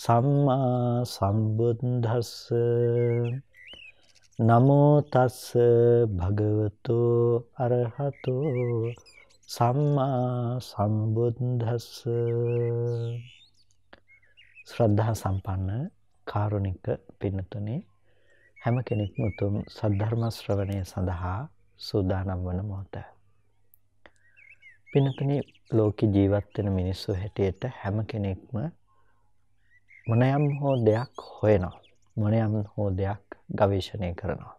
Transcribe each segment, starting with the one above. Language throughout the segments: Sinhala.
සම්මා සම්බුද්දස්ස නමෝ තස්ස භගවතු අරහතෝ සම්මා සම්බුද්දස්ස ශ්‍රද්ධා සම්පන්න කාරුණික පින්නතුනේ හැම කෙනෙක්ම උතුම් සද්ධර්ම ශ්‍රවණය සඳහා සූදානම් වන මොහොත. පින්නතුනේ ලෝක ජීවත් වෙන මිනිස්සු හැටියට හැම කෙනෙක්ම මොනයම් හෝ දෙයක් හොයනවා. මොනයම් හෝ දෙයක් ගවේශණය කරනවා.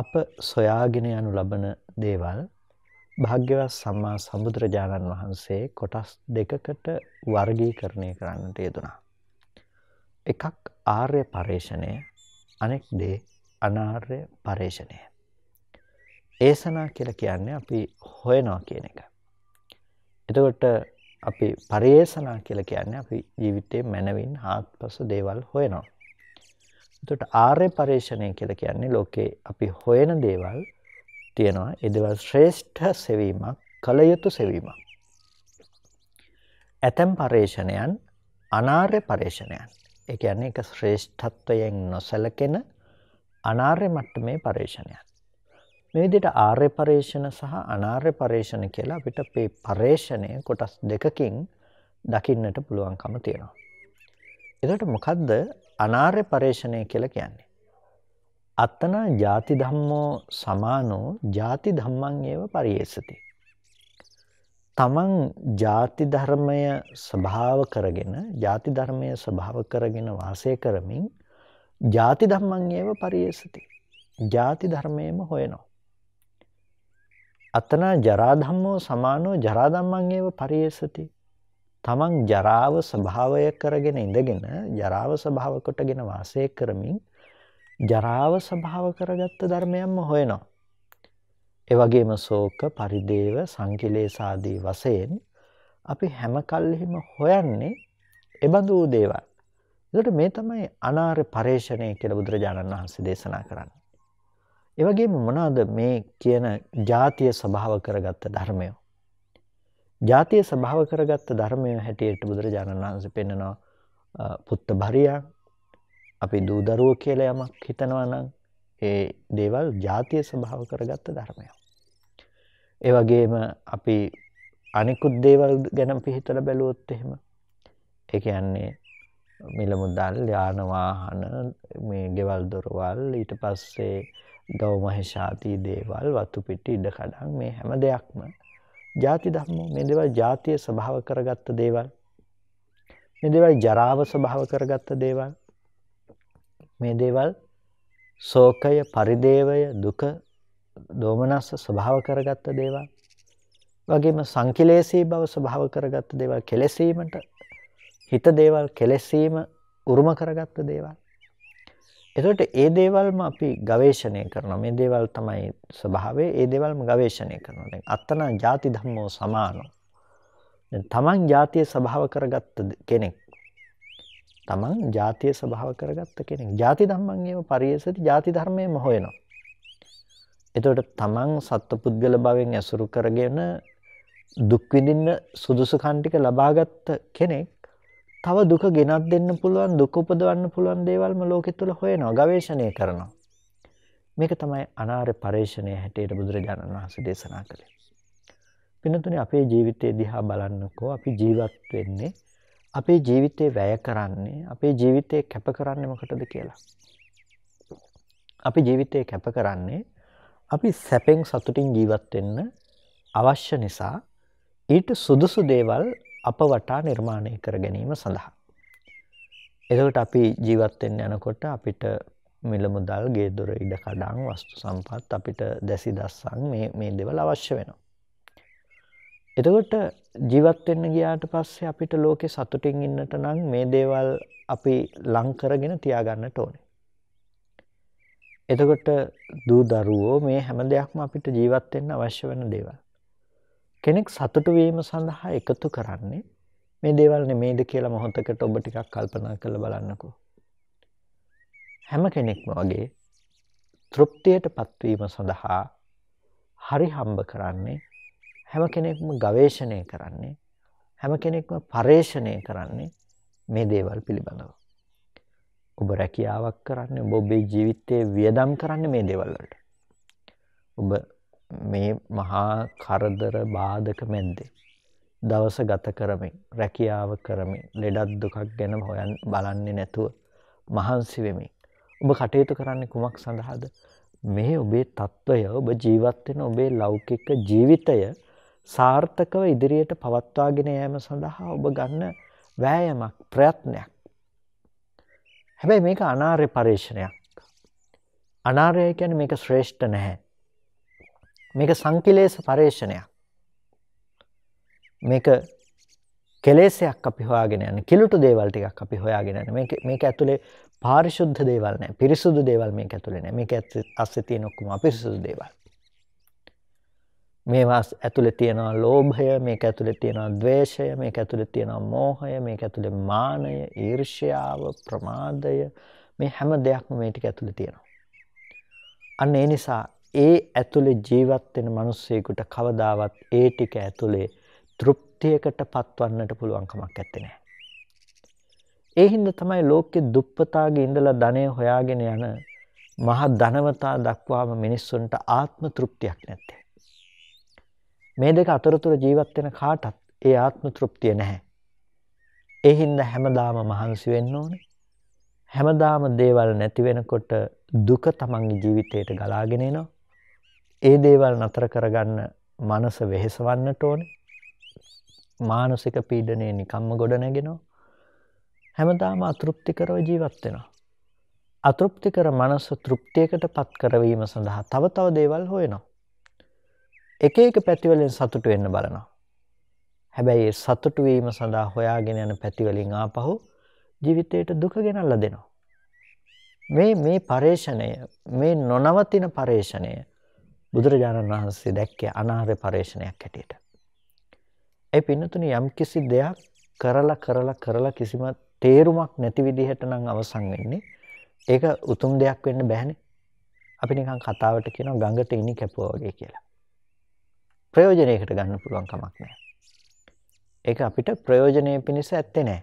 අප සොයාගෙන යනු ලබන දේවල් භාග්‍යවත් සම්මා සම්බුදුරජාණන් වහන්සේ කොටස් දෙකකට වර්ගීකරණය කරන්නට යෙදුනා. එකක් ආර්ය පර්ේෂණය අනෙක් දේ අනාර්ය පර්ේෂණය. ඒසනා කියලා කියන්නේ අපි හොයනවා කියන එක. එතකොට අපි පරිේෂණා කියලා කියන්නේ අපි ජීවිතයේ මනවින් ආත්පස දේවල් හොයනවා. එතකොට ආර්ය පරිශ්‍රණය කියලා කියන්නේ ලෝකේ අපි හොයන දේවල් තියෙනවා. ඒ දේවල් ශ්‍රේෂ්ඨ සෙවීමක්, කල යුතු සෙවීමක්. ඇතම් පරිශ්‍රණයන් අනාර්ය පරිශ්‍රණයන්. ඒ කියන්නේ ඒක ශ්‍රේෂ්ඨත්වයෙන් නොසැලකෙන අනාර්ය මට්ටමේ පරිශ්‍රණයක්. මේ විදිහට ආර්ය පරේෂණ සහ අනාර්ය පරේෂණ කියලා අපිට මේ පරේෂණය කොටස් දෙකකින් දකින්නට පුළුවන්කම තියෙනවා. එතකොට මොකද්ද අනාර්ය පරේෂණය කියලා කියන්නේ? අත්තනා ಜಾති ධම්මෝ සමානෝ ಜಾති ධම්මං ඒව පරියේසති. තමන් ಜಾති ධර්මය ස්වභාව කරගෙන, ಜಾති ධර්මය ස්වභාව කරගෙන වාසය කරමින් ಜಾති ධම්මං ඒව පරියේසති. ಜಾති ධර්මයේම හොයනවා. අතනා ජරාධම්මෝ සමානෝ ජරාධම්මන්ගේව පරියසති. තමන් ජරාව ස්වභාවය කරගෙන ඉඳගෙන ජරාව ස්වභාව කොටගෙන වාසය කරමින් ජරාව ස්වභාව කරගත්ත ධර්මයන්ම හොයනවා. ඒ වගේම ශෝක, පරිදේව, සංකිලේස ආදී වශයෙන් අපි හැම කල්හිම හොයන්නේ එබඳු දේවල්. ඒකට මේ තමයි අනාර්ය පරේෂණය කියලා බුදුරජාණන් වහන්සේ දේශනා කරන්නේ. ඒ වගේම මොනවාද මේ කියන ජාතිය ස්වභාව කරගත්ත ධර්මය? ජාතිය ස්වභාව කරගත්ත ධර්මය හැටියට බුදුරජාණන් වහන්සේ පෙන්නනවා පුත්ත භරියා අපි දූ දරුවෝ කියලා යමක් හිතනවා නම් ඒ දේවල් ජාතිය ස්වභාව කරගත්ත ධර්මයක්. ඒ වගේම අපි අනිකුත් දේවල් ගැන පිහිටලා බැලුවොත් එහෙම ඒ කියන්නේ මිල මුදල් යාන වාහන මේ ගෙවල් දොරවල් ඊට පස්සේ ගෞමහේශාති දේවල් වතු පිටි ඉඩ කඩන් මේ හැම දෙයක්ම ಜಾති ධර්ම මේ දේවල් ಜಾතිය ස්වභාව කරගත්ත දේවල් මේ දේවල් ජරාව ස්වභාව කරගත්ත දේවල් මේ දේවල් ශෝකය පරිදේවය දුක දෝමනස්ස ස්වභාව කරගත්ත දේවල් වගේම සංකිලේශී බව ස්වභාව කරගත්ත දේවල් කෙලෙසීමට හිත දේවල් කෙලෙසීම උරුම කරගත්ත දේවල් එතකොට ඒ දේවල්ම අපි ගවේෂණය කරනවා. මේ දේවල් තමයි ස්වභාවය. ඒ දේවල්ම ගවේෂණය කරනවා. දැන් අත්තනා ಜಾති ධම්මෝ සමානෝ. දැන් තමන් ಜಾතිය ස්වභාව කරගත්ත කෙනෙක්. තමන් ಜಾතිය ස්වභාව කරගත්ත කෙනෙක්. ಜಾති ධම්මං ඒව පරියසති ಜಾති ධර්මයේම හොයනවා. එතකොට තමන් සත්පුද්ගල භවෙන් ඇසුරු කරගෙන දුක් විඳින්න සුදුසුකම් ටික ලබාගත් කෙනෙක් තව දුක ගෙනත් දෙන්න පුළුවන් දුක උපදවන්න පුළුවන් දේවල්ම ලෝකෙ තුල හොයනවා ගවේෂණය කරනවා මේක තමයි අනාර්ය පරේෂණය හැටියට බුදුරජාණන් වහන්සේ දේශනා කළේ පිනතුනේ අපේ ජීවිතය දිහා බලන්නකෝ අපි ජීවත් වෙන්නේ අපේ ජීවිතේ වැය කරන්නේ අපේ ජීවිතේ කැප කරන්නේ මොකටද කියලා. අපි ජීවිතේ කැප කරන්නේ අපි සැපෙන් සතුටින් ජීවත් වෙන්න අවශ්‍ය නිසා ඊට සුදුසු දේවල් අප වටා නිර්මාණය කර ගැනීම සඳහා. එදකට අපි ජීවත්වෙන් යනකොට අපිට මිලමුදල් ගේදොර ඉඩ කඩාන් වස්තු සම්පත් අපිට දැසි දස්සන් මේ දෙවල් අවශ්‍ය වෙනවා. එතකොට ජීවත්වෙන්න ගියාට පස්සේ අපිට ලෝකෙ සතුටින් ඉන්නට නම් මේ දේවල් අපි ලංකරගෙන තියාගන්න ඕනේ. එතකොට දූ දරුවෝ මේ හැම දෙයක්ම අපිට ජීවත්වෙන්න අවශ්‍ය වෙන දේවල්. කෙනෙක් සතුටු වීම සඳහා එකතු කරන්නේ මේ දේවල් නෙමේද කියලා මොහොතකට ඔබ ටිකක් කල්පනා කරලා බලන්නකෝ. හැම කෙනෙක්ම වගේ තෘප්තියට පත්වීම සඳහා හරි හම්බ කරන්නේ හැම කෙනෙක්ම ගවේෂණය කරන්නේ හැම කෙනෙක්ම පර්ේෂණය කරන්නේ මේ දේවල් පිළිබඳව. ඔබ රැකියාවක් කරන්නේ ඔබ ඔබේ ජීවිතයේ වියදම් කරන්නේ මේ දේවල් වලට. ඔබ මේ මහා කරදර බාධක මැද්දේ දවස ගත කරමින් රැකියාව කරමින් ලෙඩක් දුකක් ගැන හොයන් බලන්නේ නැතුව මහන්සි වෙමින් ඔබ කටයුතු කරන්නේ කුමක් සඳහාද මේ ඔබේ తত্ত্বය ඔබ ජීවත් වෙන ඔබේ ලෞකික ජීවිතය සාර්ථකව ඉදිරියට පවත්වාගෙන යාම සඳහා ඔබ ගන්න වෑයමක් ප්‍රයත්නයක් හැබැයි මේක අනාර්ය පරිශ්‍රණයක් අනාර්යයි කියන්නේ මේක ශ්‍රේෂ්ඨ නැහැ මේක සංකිලේශ පරේක්ෂණයක්. මේක කෙලෙසයක් අපි හොයාගෙන යන්නේ. කිලුට දේවල් ටිකක් අපි හොයාගෙන යන්නේ. මේක මේක ඇතුලේ පාරිශුද්ධ දේවල් නැහැ. පිරිසුදු දේවල් මේක ඇතුලේ නැහැ. මේක ඇස්සේ තියෙන ඔක්කොම අපිරිසුදු දේවල්. මේවා ඇතුලේ තියෙනවා ලෝභය, මේක ඇතුලේ තියෙනවා ద్వේෂය, මේක ඇතුලේ තියෙනවා මෝහය, මේක ඇතුලේ මානය, ඊර්ෂ්‍යාව, ප්‍රමාදය, මේ හැම දෙයක්ම මේ ටික ඇතුලේ තියෙනවා. අන්න ඒ නිසා ඒ ඇතුළේ ජීවත් වෙන මිනිස්සෙකුට කවදාවත් ඒ ටික ඇතුළේ තෘප්තියකට පත්වන්නට පුළුවන් කමක් නැත්තේ නෑ. ඒ හින්දා තමයි ලෝකේ දුප්පතාගේ ඉඳලා ධනය හොයාගෙන යන මහ ධනවතා දක්වාම මිනිස්සුන්ට ආත්ම තෘප්තියක් නැත්තේ. මේ දෙක අතරතුර ජීවත් වෙන කාටත් ඒ ආත්ම තෘප්තිය නැහැ. ඒ හින්දා හැමදාම මහන්සි වෙන්න ඕනේ. හැමදාම දේවල් නැති වෙනකොට දුක තමන්ගේ ජීවිතයට ගලාගෙන එනවා. ඒ දේවල් නතර කරගන්න මනස වෙහෙසවන්නට ඕන මානසික පීඩනය නිකම්ම ගොඩනැගෙනවා හැමදාම අතෘප්තිකරව ජීවත්වෙනවා. අතෘප්තිකර මනස තෘප්තියකට පත් කරවීම සඳහා තව තව දේවල් හොයනවා. එක එක පැතිවලින් සතුට වෙන්න බලනවා. හැබැයි සතුටුවීම සඳහා හොයාගෙන යන පැතිවලින් ආපහු ජීවිතයට දුක ගෙනල්ල දෙනවා. මේ මේ පර්ේෂණය මේ නොනවතින පර්ේෂණය බුදුරජාණන් වහන්සේ දැක්කේ අනාර්ය පරේෂණයක් හැටියට. ඒ පින්නතුනි යම් කිසි දෙයක් කරලා කරලා කරලා කිසිම තේරුමක් නැති විදිහට නම් අවසන් වෙන්නේ. ඒක උතුම් දෙයක් වෙන්න බෑනේ. අපි නිකන් කතාවට කියනවා ගඟට ඉනි කැපුවා වගේ කියලා. ප්‍රයෝජනයකට ගන්න පුළුවන් කමක් නැහැ. ඒක අපිට ප්‍රයෝජනය පිණිස ඇත්තේ නැහැ.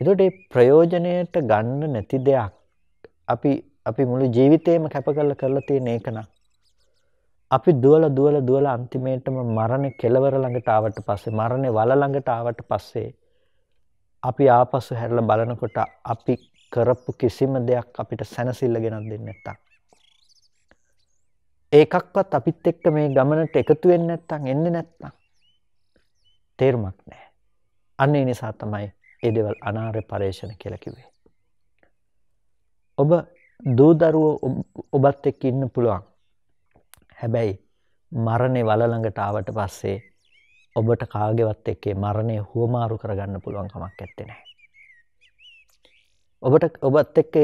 ඒකට මේ ප්‍රයෝජනයට ගන්න නැති දෙයක් අපි අපි මුළු ජීවිතේම කැප කරලා කරලා තියෙන එක නම් අපි දුවල දුවල දුවල අන්තිමේටම මරණේ කෙලවර ළඟට ආවට පස්සේ මරණේ වල ළඟට ආවට පස්සේ අපි ආපසු හැරිලා බලනකොට අපි කරපු කිසිම දෙයක් අපිට සැනසෙල්ල ගෙනත් දෙන්නේ නැත්තම් ඒකක්වත් අපිත් එක්ක මේ ගමනට එකතු වෙන්නේ නැත්තම් එන්නේ නැත්තම් තේරුමක් නැහැ අන්න ඒ නිසා තමයි ඒ දේවල් අනාර්ය පරේෂණ කියලා කිව්වේ ඔබ දූ දරුවෝ ඔබත් එක්ක ඉන්න පුළුවන් හැබැයි මරණය වලළඟට ආවට පස්සේ ඔබට කාගෙවත් එක්කේ මරණය හුවමාරු කරගන්න පුළුවන් කමක් ඇත්තේ නැහැ. ඔබට ඔබත් එක්ක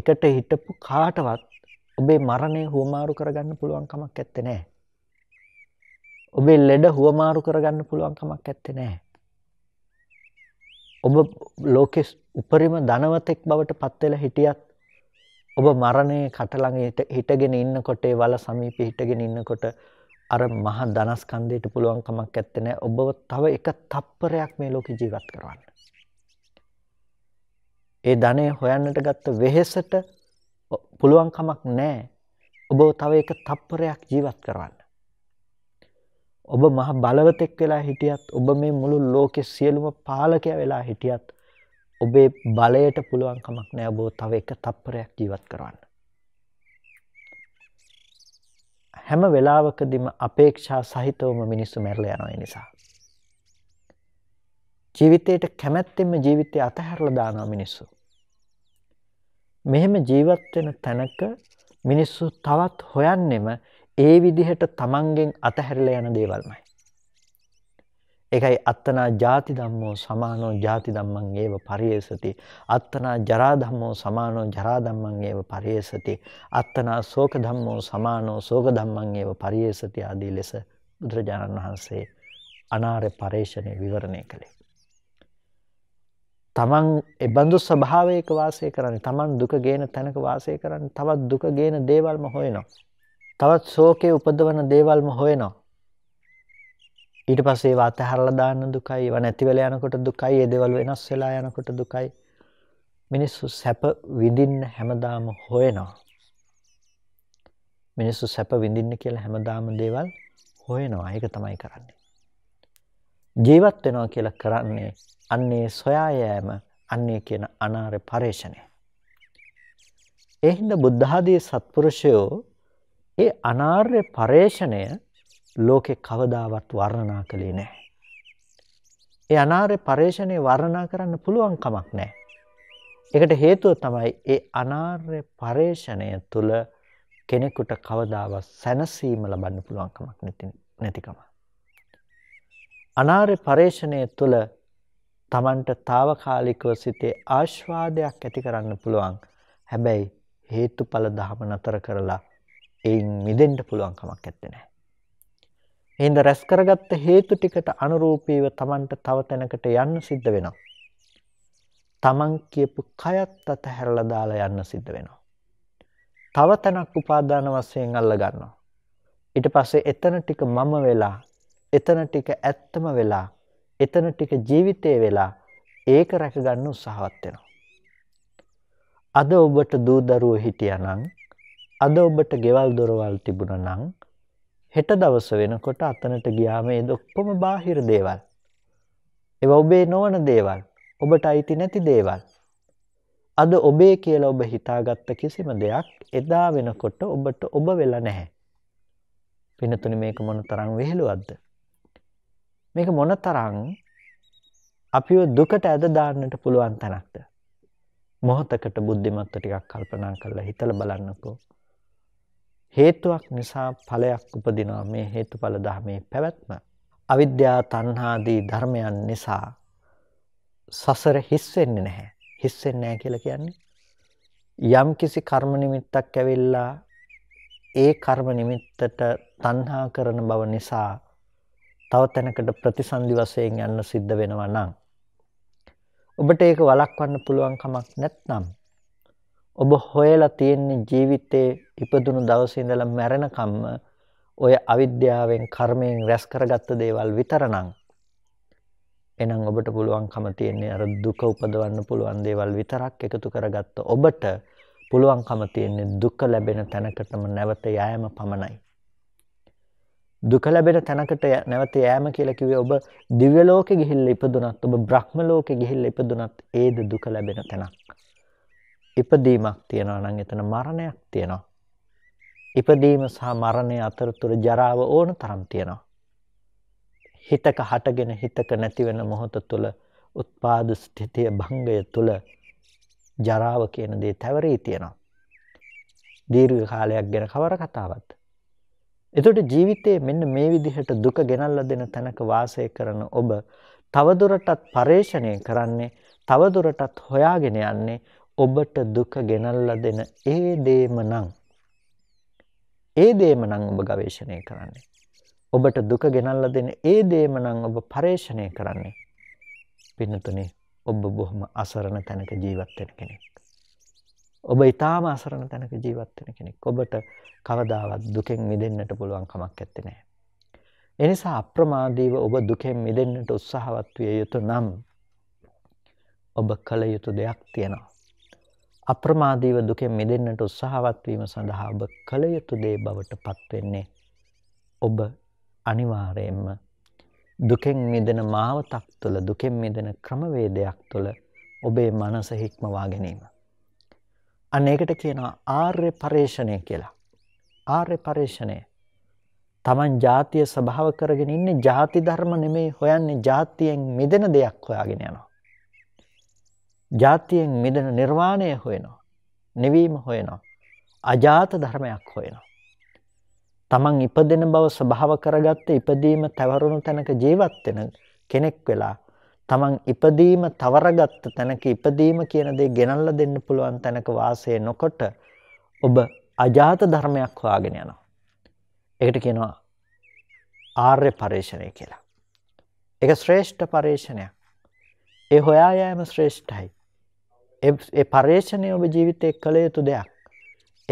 එකට හිටපු කාටවත් ඔබේ මරණය හුවමාරු කරගන්න පුළුවන් කමක් ඇත්තේ නැහැ. ඔබේ ලෙඩ හුවමාරු කරගන්න පුළුවන් කමක් ඇත්තේ නැහැ. ඔබ ලෝකෙ උපරිම ධනවතෙක් බවට පත්වෙලා හිටියත් ඔබ මරණය කටළඟයට හිටගෙන ඉන්නකොට ඒ වල සමීප හිටගෙන ඉන්නකොට අර මහා ධනස්කන්ධයට පුළුවන් කමක් ඇත්තේ නැහැ ඔබව තව එක තප්පරයක් මේ ලෝකේ ජීවත් කරවන්න. ඒ ධනය හොයන්නට ගත්ත වෙහෙසට පුළුවන් කමක් නැහැ ඔබව තව එක තප්පරයක් ජීවත් කරවන්න. ඔබ මහ බලවතෙක් වෙලා හිටියත් ඔබ මේ මුළු ලෝකෙ සියලුම පාලකයා වෙලා හිටියත් ඔබේ බලයට පුළුවන් කමක් නෑ ඔබව තව එක තප්පරයක් ජීවත් කරවන්න. හැම වෙලාවකදීම අපේක්ෂා සහිතවම මිනිස්සු මැරලා යනවා ඒ නිසා. ජීවිතයට කැමැත්තෙන්ම ජීවිතය අතහැරලා දානවා මිනිස්සු. මෙහෙම ජීවත් වෙන තැනක මිනිස්සු තවත් හොයන්නෙම ඒ විදිහට තමන්ගෙන් අතහැරලා යන දේවල්මයි. ඒකයි අත්තනා ජාති ධම්මෝ සමානෝ ජාති ධම්මං ඒව පරියේසති අත්තනා ජරා ධම්මෝ සමානෝ ජරා ධම්මං ඒව පරියේසති අත්තනා ශෝක ධම්මෝ සමානෝ ශෝක ධම්මං ඒව පරියේසති ආදී ලෙස බුදුරජාණන් වහන්සේ අනාර්ය පරේෂණේ විවරණය කළේ තමන් ඒ බඳු ස්වභාවයක වාසය කරන්නේ තමන් දුක ගේන තැනක වාසය කරන්නේ තවත් දුක ගේන දේවල්ම හොයනවා තවත් ශෝකේ උපදවන දේවල්ම හොයනවා ඊට පස්සේ ඒවා අතහැරලා දාන්න දුකයි ඒවා නැති වෙලා යනකොට දුකයි ඒ දේවල් වෙනස් වෙලා යනකොට දුකයි මිනිස්සු සැප විඳින්න හැමදාම හොයනවා මිනිස්සු සැප විඳින්න කියලා හැමදාම දේවල් හොයනවා ඒක තමයි කරන්නේ ජීවත් වෙනවා කියලා කරන්නේ අන්නේ සොයා යෑම අන්නේ කියන අනාර පරේෂණය ඒ හින්දා බුද්ධ ආදී සත්පුරුෂයෝ ඒ අනාර්ය පරේෂණය ලෝකේ කවදාවත් වර්ණනා කළේ නැහැ. ඒ අනාර්ය පරේෂණේ වර්ණනා කරන්න පුළුවන් කමක් නැහැ. ඒකට හේතුව තමයි ඒ අනාර්ය පරේෂණය තුළ කෙනෙකුට කවදාවත් සැනසීම ලබන්න පුළුවන් කමක් නැතිකම. අනාර්ය පරේෂණය තුළ තමන්ට తాවකාලිකව සිතේ ආස්වාදයක් ඇති කරන්න පුළුවන්. හැබැයි හේතුඵල ධම නතර කරලා එයින් මිදෙන්න පුළුවන් කමක් නැත්තේ. එහෙනම් රැස් කරගත්ත හේතු ටිකට අනුරූපීව Tamanට තව තැනකට යන්න සිද්ධ වෙනවා. Taman කියපු කයත් අතහැරලා දාලා යන්න සිද්ධ වෙනවා. තව තැනක් උපාදාන වශයෙන් අල්ල ගන්නවා. ඊට පස්සේ එතන ටික මම වෙලා එතන ටික ඇත්තම වෙලා එතන ටික ජීවිතේ වෙලා ඒක රැකගන්න උත්සාහවත් වෙනවා. අද ඔබට දූ දරුවෝ හිටියා නම් අද ඔබට ගෙවල් දොරවල් තිබුණා නම් හෙට දවස වෙනකොට අතනට ගියාම ඒ ඔක්කොම බාහිර දේවල්. ඒව ඔබේ නොවන දේවල්, ඔබට අයිති නැති දේවල්. අද ඔබේ කියලා ඔබ හිතාගත්ත කිසිම දෙයක් එදා වෙනකොට ඔබට ඔබ වෙලා නැහැ. පිනතුනි මේක මොන තරම් වෙහෙලුවක්ද? මේක මොන තරම් අපිව දුකට ඇද දාන්නට පුළුවන් තැනක්ද? මොහොතකට බුද්ධිමත්ව ටිකක් කල්පනා කරලා හිතලා බලන්නකෝ. හේතුවක් නිසා ඵලයක් උපදිනවා මේ හේතුඵල ධර්මයේ පැවැත්ම. අවිද්‍යා තණ්හාදී ධර්මයන් නිසා සසර හිස් වෙන්නේ නැහැ. හිස් වෙන්නේ නැහැ කියලා කියන්නේ යම් කිසි කර්ම නිමිත්තක් ඇවිල්ලා ඒ කර්ම නිමිත්තට තණ්හා කරන බව නිසා තව තැනකට ප්‍රතිසන්දි වශයෙන් යන්න සිද්ධ වෙනවා නම් ඔබට ඒක වළක්වන්න පුළුවන් කමක් නැත්නම් ඔබ හොයලා තියෙන ජීවිතේ ඉපදුණු දවසේ ඉඳලා මැරෙනකම්ම ඔය අවිද්‍යාවෙන් කර්මයෙන් රැස් කරගත්ත දේවල් විතරනම් එහෙනම් ඔබට පුළුවන්කම තියෙන්නේ අර දුක උපදවන්න පුළුවන් දේවල් විතරක් එකතු කරගත්ත ඔබට පුළුවන්කම තියෙන්නේ දුක ලැබෙන තැනකටම නැවත යෑම පමණයි. දුක ලැබෙන තැනකට නැවත යෑම කියලා කිව්වේ ඔබ දිව්‍ය ලෝකෙ ගිහිල්ලා ඉපදුනත් ඔබ බ්‍රහ්ම ලෝකෙ ගිහිල්ලා ඉපදුනත් ඒද දුක ලැබෙන තැනක්. ඉපදීමක් තියෙනවා නම් එතන මරණයක් තියෙනවා. ඉපදීම සහ මරණය අතරතුර ජරාව ඕන තරම් තියෙනවා. හිතක හටගෙන හිතක නැතිවෙන මොහොත තුළ උත්පාද ස්ථිතිය භංගය තුළ ජරාව කියන දේ තැවරී තියෙනවා. දීර්ඝ කාලයක් ගැන කවර කතාවත්. එතකොට ජීවිතයේ මෙන්න මේ විදිහට දුක ගෙනල්ලා දෙන තැනක වාසය කරන ඔබ තවදුරටත් පරේෂණය කරන්නේ තවදුරටත් හොයාගෙන යන්නේ ඔබට දුක ගෙනල්ලා දෙන ඒ දේම නම් ඒ දේම නම් ඔබ ගවේෂණය කරන්නේ. ඔබට දුක ගෙනල්ලා දෙන ඒ දේම නම් ඔබ පරේෂණය කරන්නේ. පින්නතුනේ ඔබ බොහොම අසරණ තැනක ජීවත් වෙන කෙනෙක්. ඔබ ඊටාම අසරණ තැනක ජීවත් වෙන කෙනෙක්. ඔබට කවදාවත් දුකෙන් මිදෙන්නට පුළුවන් කමක් නැත්තේ නෑ. එනිසා අප්‍රමාදීව ඔබ දුකෙන් මිදෙන්නට උත්සාහවත් විය යුතු නම් ඔබ කළ යුතු දෙයක් තියෙනවා. අප්‍රමාදීව දුකෙන් මිදෙන්නට උත්සාහවත් වීම සඳහා ඔබ කළ යුතු දේ බවට පත් වෙන්නේ ඔබ අනිවාර්යයෙන්ම දුකෙන් මිදෙන මාවතක් තුළ දුකෙන් මිදෙන ක්‍රමවේදයක් තුළ ඔබේ මනස හික්මවා ගැනීම. අන්න ඒකට කියනවා ආර්ය පරේෂණය කියලා. ආර්ය පරේෂණය. Taman ජාතිය ස්වභාව කරගෙන ඉන්නේ ಜಾති ධර්ම නෙමෙයි හොයන්නේ ජාතියෙන් මිදෙන දෙයක් හොයාගෙන යනවා. ජාතියෙන් මිදෙන නිර්වාණය හොයනවා. නිවීම හොයනවා. අජාත ධර්මයක් හොයනවා. තමන් ඉපදෙන බව ස්වභාව කරගත්ත ඉපදීම තවරුණු තැනක ජීවත් වෙන කෙනෙක් වෙලා තමන් ඉපදීම තවරගත්ත තැනක ඉපදීම කියන දේ ගෙනල්ලා දෙන්න පුළුවන් තැනක වාසය නොකොට ඔබ අජාත ධර්මයක් හොයාගෙන යනවා. ඒකට කියනවා ආර්ය පරේෂණය කියලා. ඒක ශ්‍රේෂ්ඨ පරේෂණයක්. ඒ හොයා යෑම ශ්‍රේෂ්ඨයි. ඒ පර්යේෂණය ඔබ ජීවිතය කළ යුතු දෙයක්.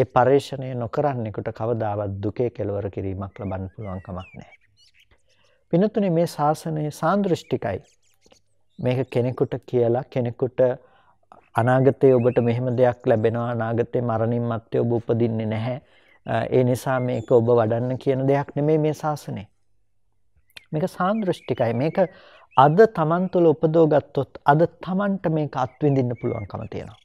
ඒ පර්යේෂණය නොකරන්නෙකුට කවදාවත් දුකේ කෙලවර කිරීමක් ලබන්න පුළුවන්කමක් නෑ. පිනතුනේ මේ ශාසනය සාන්දෘෂ්ටිකයි. මේක කෙනෙකුට කියලා කෙනෙකුට අනාගතයේ ඔබට මෙහෙම දෙයක් ලැබෙනවා අනාගතේ මරණින් මත්තේ ඔබ උපදින්නේ නැහැ. ඒ නිසා මේක ඔබ වඩන්න කියන දෙයක් නෙමෙයි මේ ශාසනය. මේක සාන්දෘෂ්ටිකයි. මේක අද තමන් තුළ උපදව ගත්තොත් අද තමන්ට මේක අත්විඳින්න පුළුවන්කම තියෙනවා.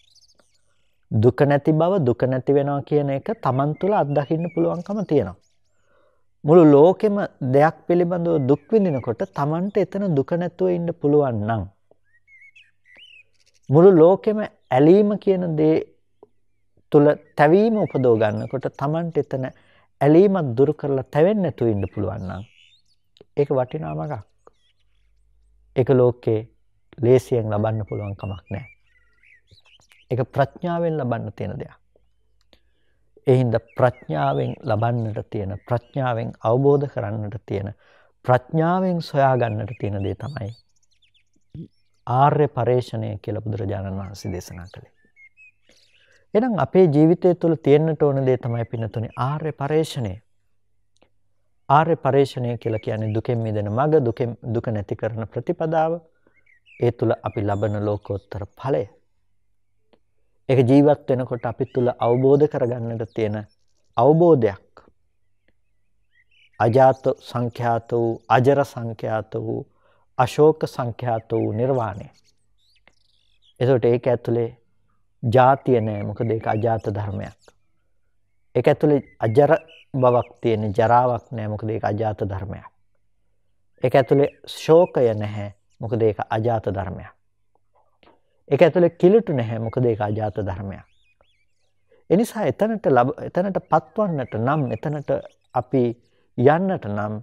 දුක නැති බව දුක නැති වෙනවා කියන එක තමන් තුළ අත්දකින්න පුළුවන්කම තියෙනවා. මුළු ලෝකෙම දෙයක් පිළිබඳව දුක් විඳිනකොට තමන්ට එතන දුක නැතුව ඉන්න පුළුවන් නම් මුළු ලෝකෙම ඇලීම කියන දේ තුල තැවීම උපදව ගන්නකොට තමන්ට එතන ඇලීමක් දුරු කරලා තැවෙන්නේ නැතුව ඉන්න පුළුවන් නම් ඒක වටිනා මගක්. ඒක ලෝකේ ලේසියෙන් ලබන්න පුළුවන් කමක් නැහැ. ඒක ප්‍රඥාවෙන් ලබන්න තියෙන දෙයක්. ඒ හින්දා ප්‍රඥාවෙන් ලබන්නට තියෙන ප්‍රඥාවෙන් අවබෝධ කරන්නට තියෙන ප්‍රඥාවෙන් සොයා ගන්නට තියෙන දේ තමයි ආර්ය පරේෂණය කියලා බුදුරජාණන් වහන්සේ දේශනා කළේ. එහෙනම් අපේ ජීවිතය තුළ තියෙන්නට ඕන දේ තමයි පින්නතුනේ ආර්ය පරේෂණය. ආර්ය පරේෂණය කියලා කියන්නේ දුකෙන් මිදෙන මඟ දුකෙන් දුක නැති කරන ප්‍රතිපදාව ඒ තුල අපි ලබන ලෝකෝත්තර ඵලය ඒක ජීවත් වෙනකොට අපි තුල අවබෝධ කරගන්නට තියෙන අවබෝධයක් අජාත සංඛ්‍යාත වූ අජර සංඛ්‍යාත වූ අශෝක සංඛ්‍යාත වූ නිර්වාණය එතකොට ඒක ඇතුලේ ජාතිය නෑ මොකද ඒක අජාත ධර්මයක් ඒක ඇතුලේ අජර බවක් තියෙන ජරාවක් නැහැ මොකද ඒක අජාත ධර්මයක්. ඒක ඇතුලේ ශෝකය නැහැ මොකද ඒක අජාත ධර්මයක්. ඒක ඇතුලේ කිලුට නැහැ මොකද ඒක අජාත ධර්මයක්. එනිසා එතනට එතනට පත්වන්නට නම් එතනට අපි යන්නට නම්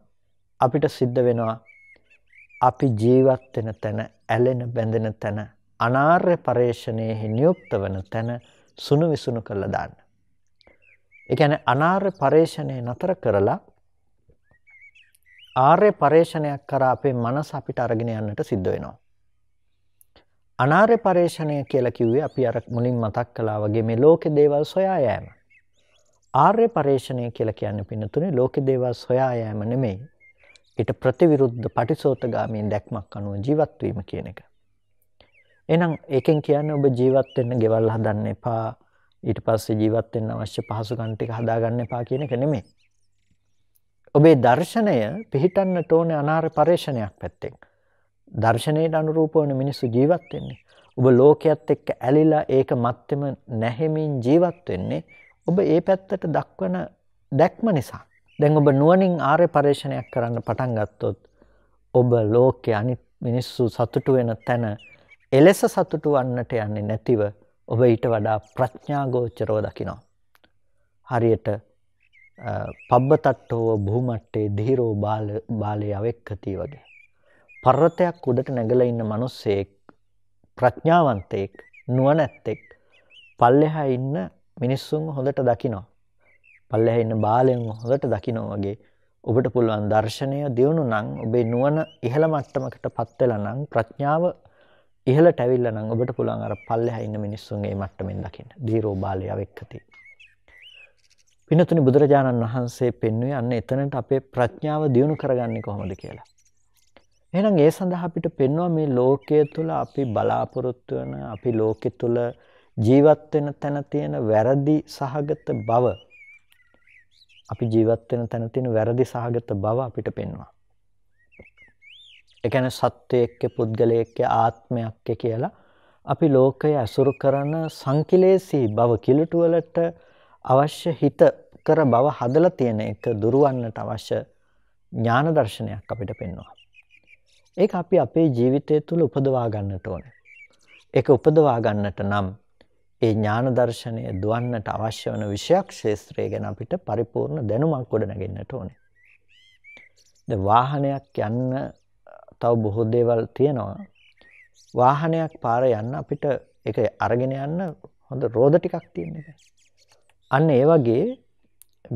අපිට සිද්ධ වෙනවා අපි ජීවත් වෙන තැන ඇලෙන බැඳෙන තැන අනාර්ය පරේෂණයේ නියුක්ත වන තැන සුණු විසුණු කරලා දාන්න. ඒ කියන්නේ අනාර්ය පරේෂණය නතර කරලා ආර්ය පරේෂණයක් කරා අපේ මනස අපිට අරගෙන යන්නට සිද්ධ වෙනවා. අනාර්ය පරේෂණය කියලා කිව්වේ අපි අර මුලින් මතක් කළා වගේ මේ ලෝකේ දේවල් සොයා යෑම. ආර්ය පරේෂණය කියලා කියන්නේ පින්නතුනේ ලෝකේ දේවල් සොයා යෑම නෙමෙයි. ඊට ප්‍රතිවිරුද්ධ පටිසෝතගාමී දැක්මක් අනුව ජීවත් වීම කියන එක. එහෙනම් ඒකෙන් කියන්නේ ඔබ ජීවත් වෙන්න ගෙවල් හදන්න එපා. ඊට පස්සේ ජීවත් වෙන්න අවශ්‍ය පහසුකම් ටික හදාගන්න එපා කියන එක නෙමෙයි. ඔබේ දර්ශනය පිහිටන්නට ඕනේ අනාර පරේෂණයක් පැත්තෙන්. දර්ශනයට අනුරූපවන මිනිස්සු ජීවත් වෙන්නේ. ඔබ ලෝකයේත් එක්ක ඇලිලා ඒක මැත්තේම නැහෙමින් ජීවත් වෙන්නේ ඔබ ඒ පැත්තට දක්වන දැක්ම නිසා. දැන් ඔබ නුවණින් ආර්ය පරේෂණයක් කරන්න පටන් ගත්තොත් ඔබ ලෝකයේ අනිත් මිනිස්සු සතුටු වෙන තැන එලෙස සතුටු වන්නට යන්නේ නැතිව ඔබ ඊට වඩා ප්‍රඥාගෝචරව දකිනවා. හරියට පබ්බතට්ටෝ භූමට්ටේ ධීරෝ බාලය අවෙක්කති වගේ. පර්වතයක් උඩට නැගල ඉන්න මනුස්සයෙක් ප්‍රඥාවන්තයෙක් නුවනැත්තෙක් පල්ලෙහා ඉන්න මිනිස්සුන් හොඳට දකිනවා. පල්ලෙහා ඉන්න බාලයන් හොඳට දකිනෝ වගේ ඔබට පුළුවන් දර්ශනය දියුණු නම් ඔබේ නුවණ ඉහළ මට්ටමකට පත් වෙලා නම් ප්‍රඥාව ඉහලට ඇවිල්ලා නම් ඔබට පුළුවන් අර පල්ලෙහා ඉන්න මිනිස්සුන්ගේ මට්ටමින් දකින්න. දීරෝ බාලයාව එක්කති. පින්නතුනි බුදුරජාණන් වහන්සේ පෙන්වුවේ අන්න එතනට අපේ ප්‍රඥාව දියුණු කරගන්නේ කොහොමද කියලා. එහෙනම් ඒ සඳහා අපිට පෙන්වුවා මේ ලෝකයේ තුල අපි බලාපොරොත්තු වෙන අපි ලෝකෙ තුල ජීවත් වෙන තැන තියෙන වැරදි සහගත බව අපි ජීවත් වෙන තැන තියෙන වැරදි සහගත බව අපිට පෙන්වනවා. එකන සත්වයක්ක පුද්ගලයක්ක ආත්මයක්ක කියලා අපි ලෝකය ඇසුරු කරන සංකිලේසී බව කිලටුවලට අවශ්‍ය හිත කර බව හදල තියෙන එක දුරුවන්නට අවශ්‍ය ඥාන දර්ශනයක් අපිට පෙන්වා. ඒ අපි අපේ ජීවිතය තුළ උපදවා ගන්නට ඕන. එක උපදවා ගන්නට නම් ඒ ඥාන දර්ශනය දුවන්නට අවශ්‍ය වන විෂයක් ශේත්‍රය ගැන අපිට පරිපූර්ණ දැනුමක් ගොඩනගෙන්න්නට ඕනේ. වාහනයක් යන්න තව බොහෝ දේවල් තියෙනවා. වාහනයක් පාර යන්න අපිට ඒක අරගෙන යන්න හොඳ රෝද ටිකක් තියෙන එක. අන්න ඒ වගේ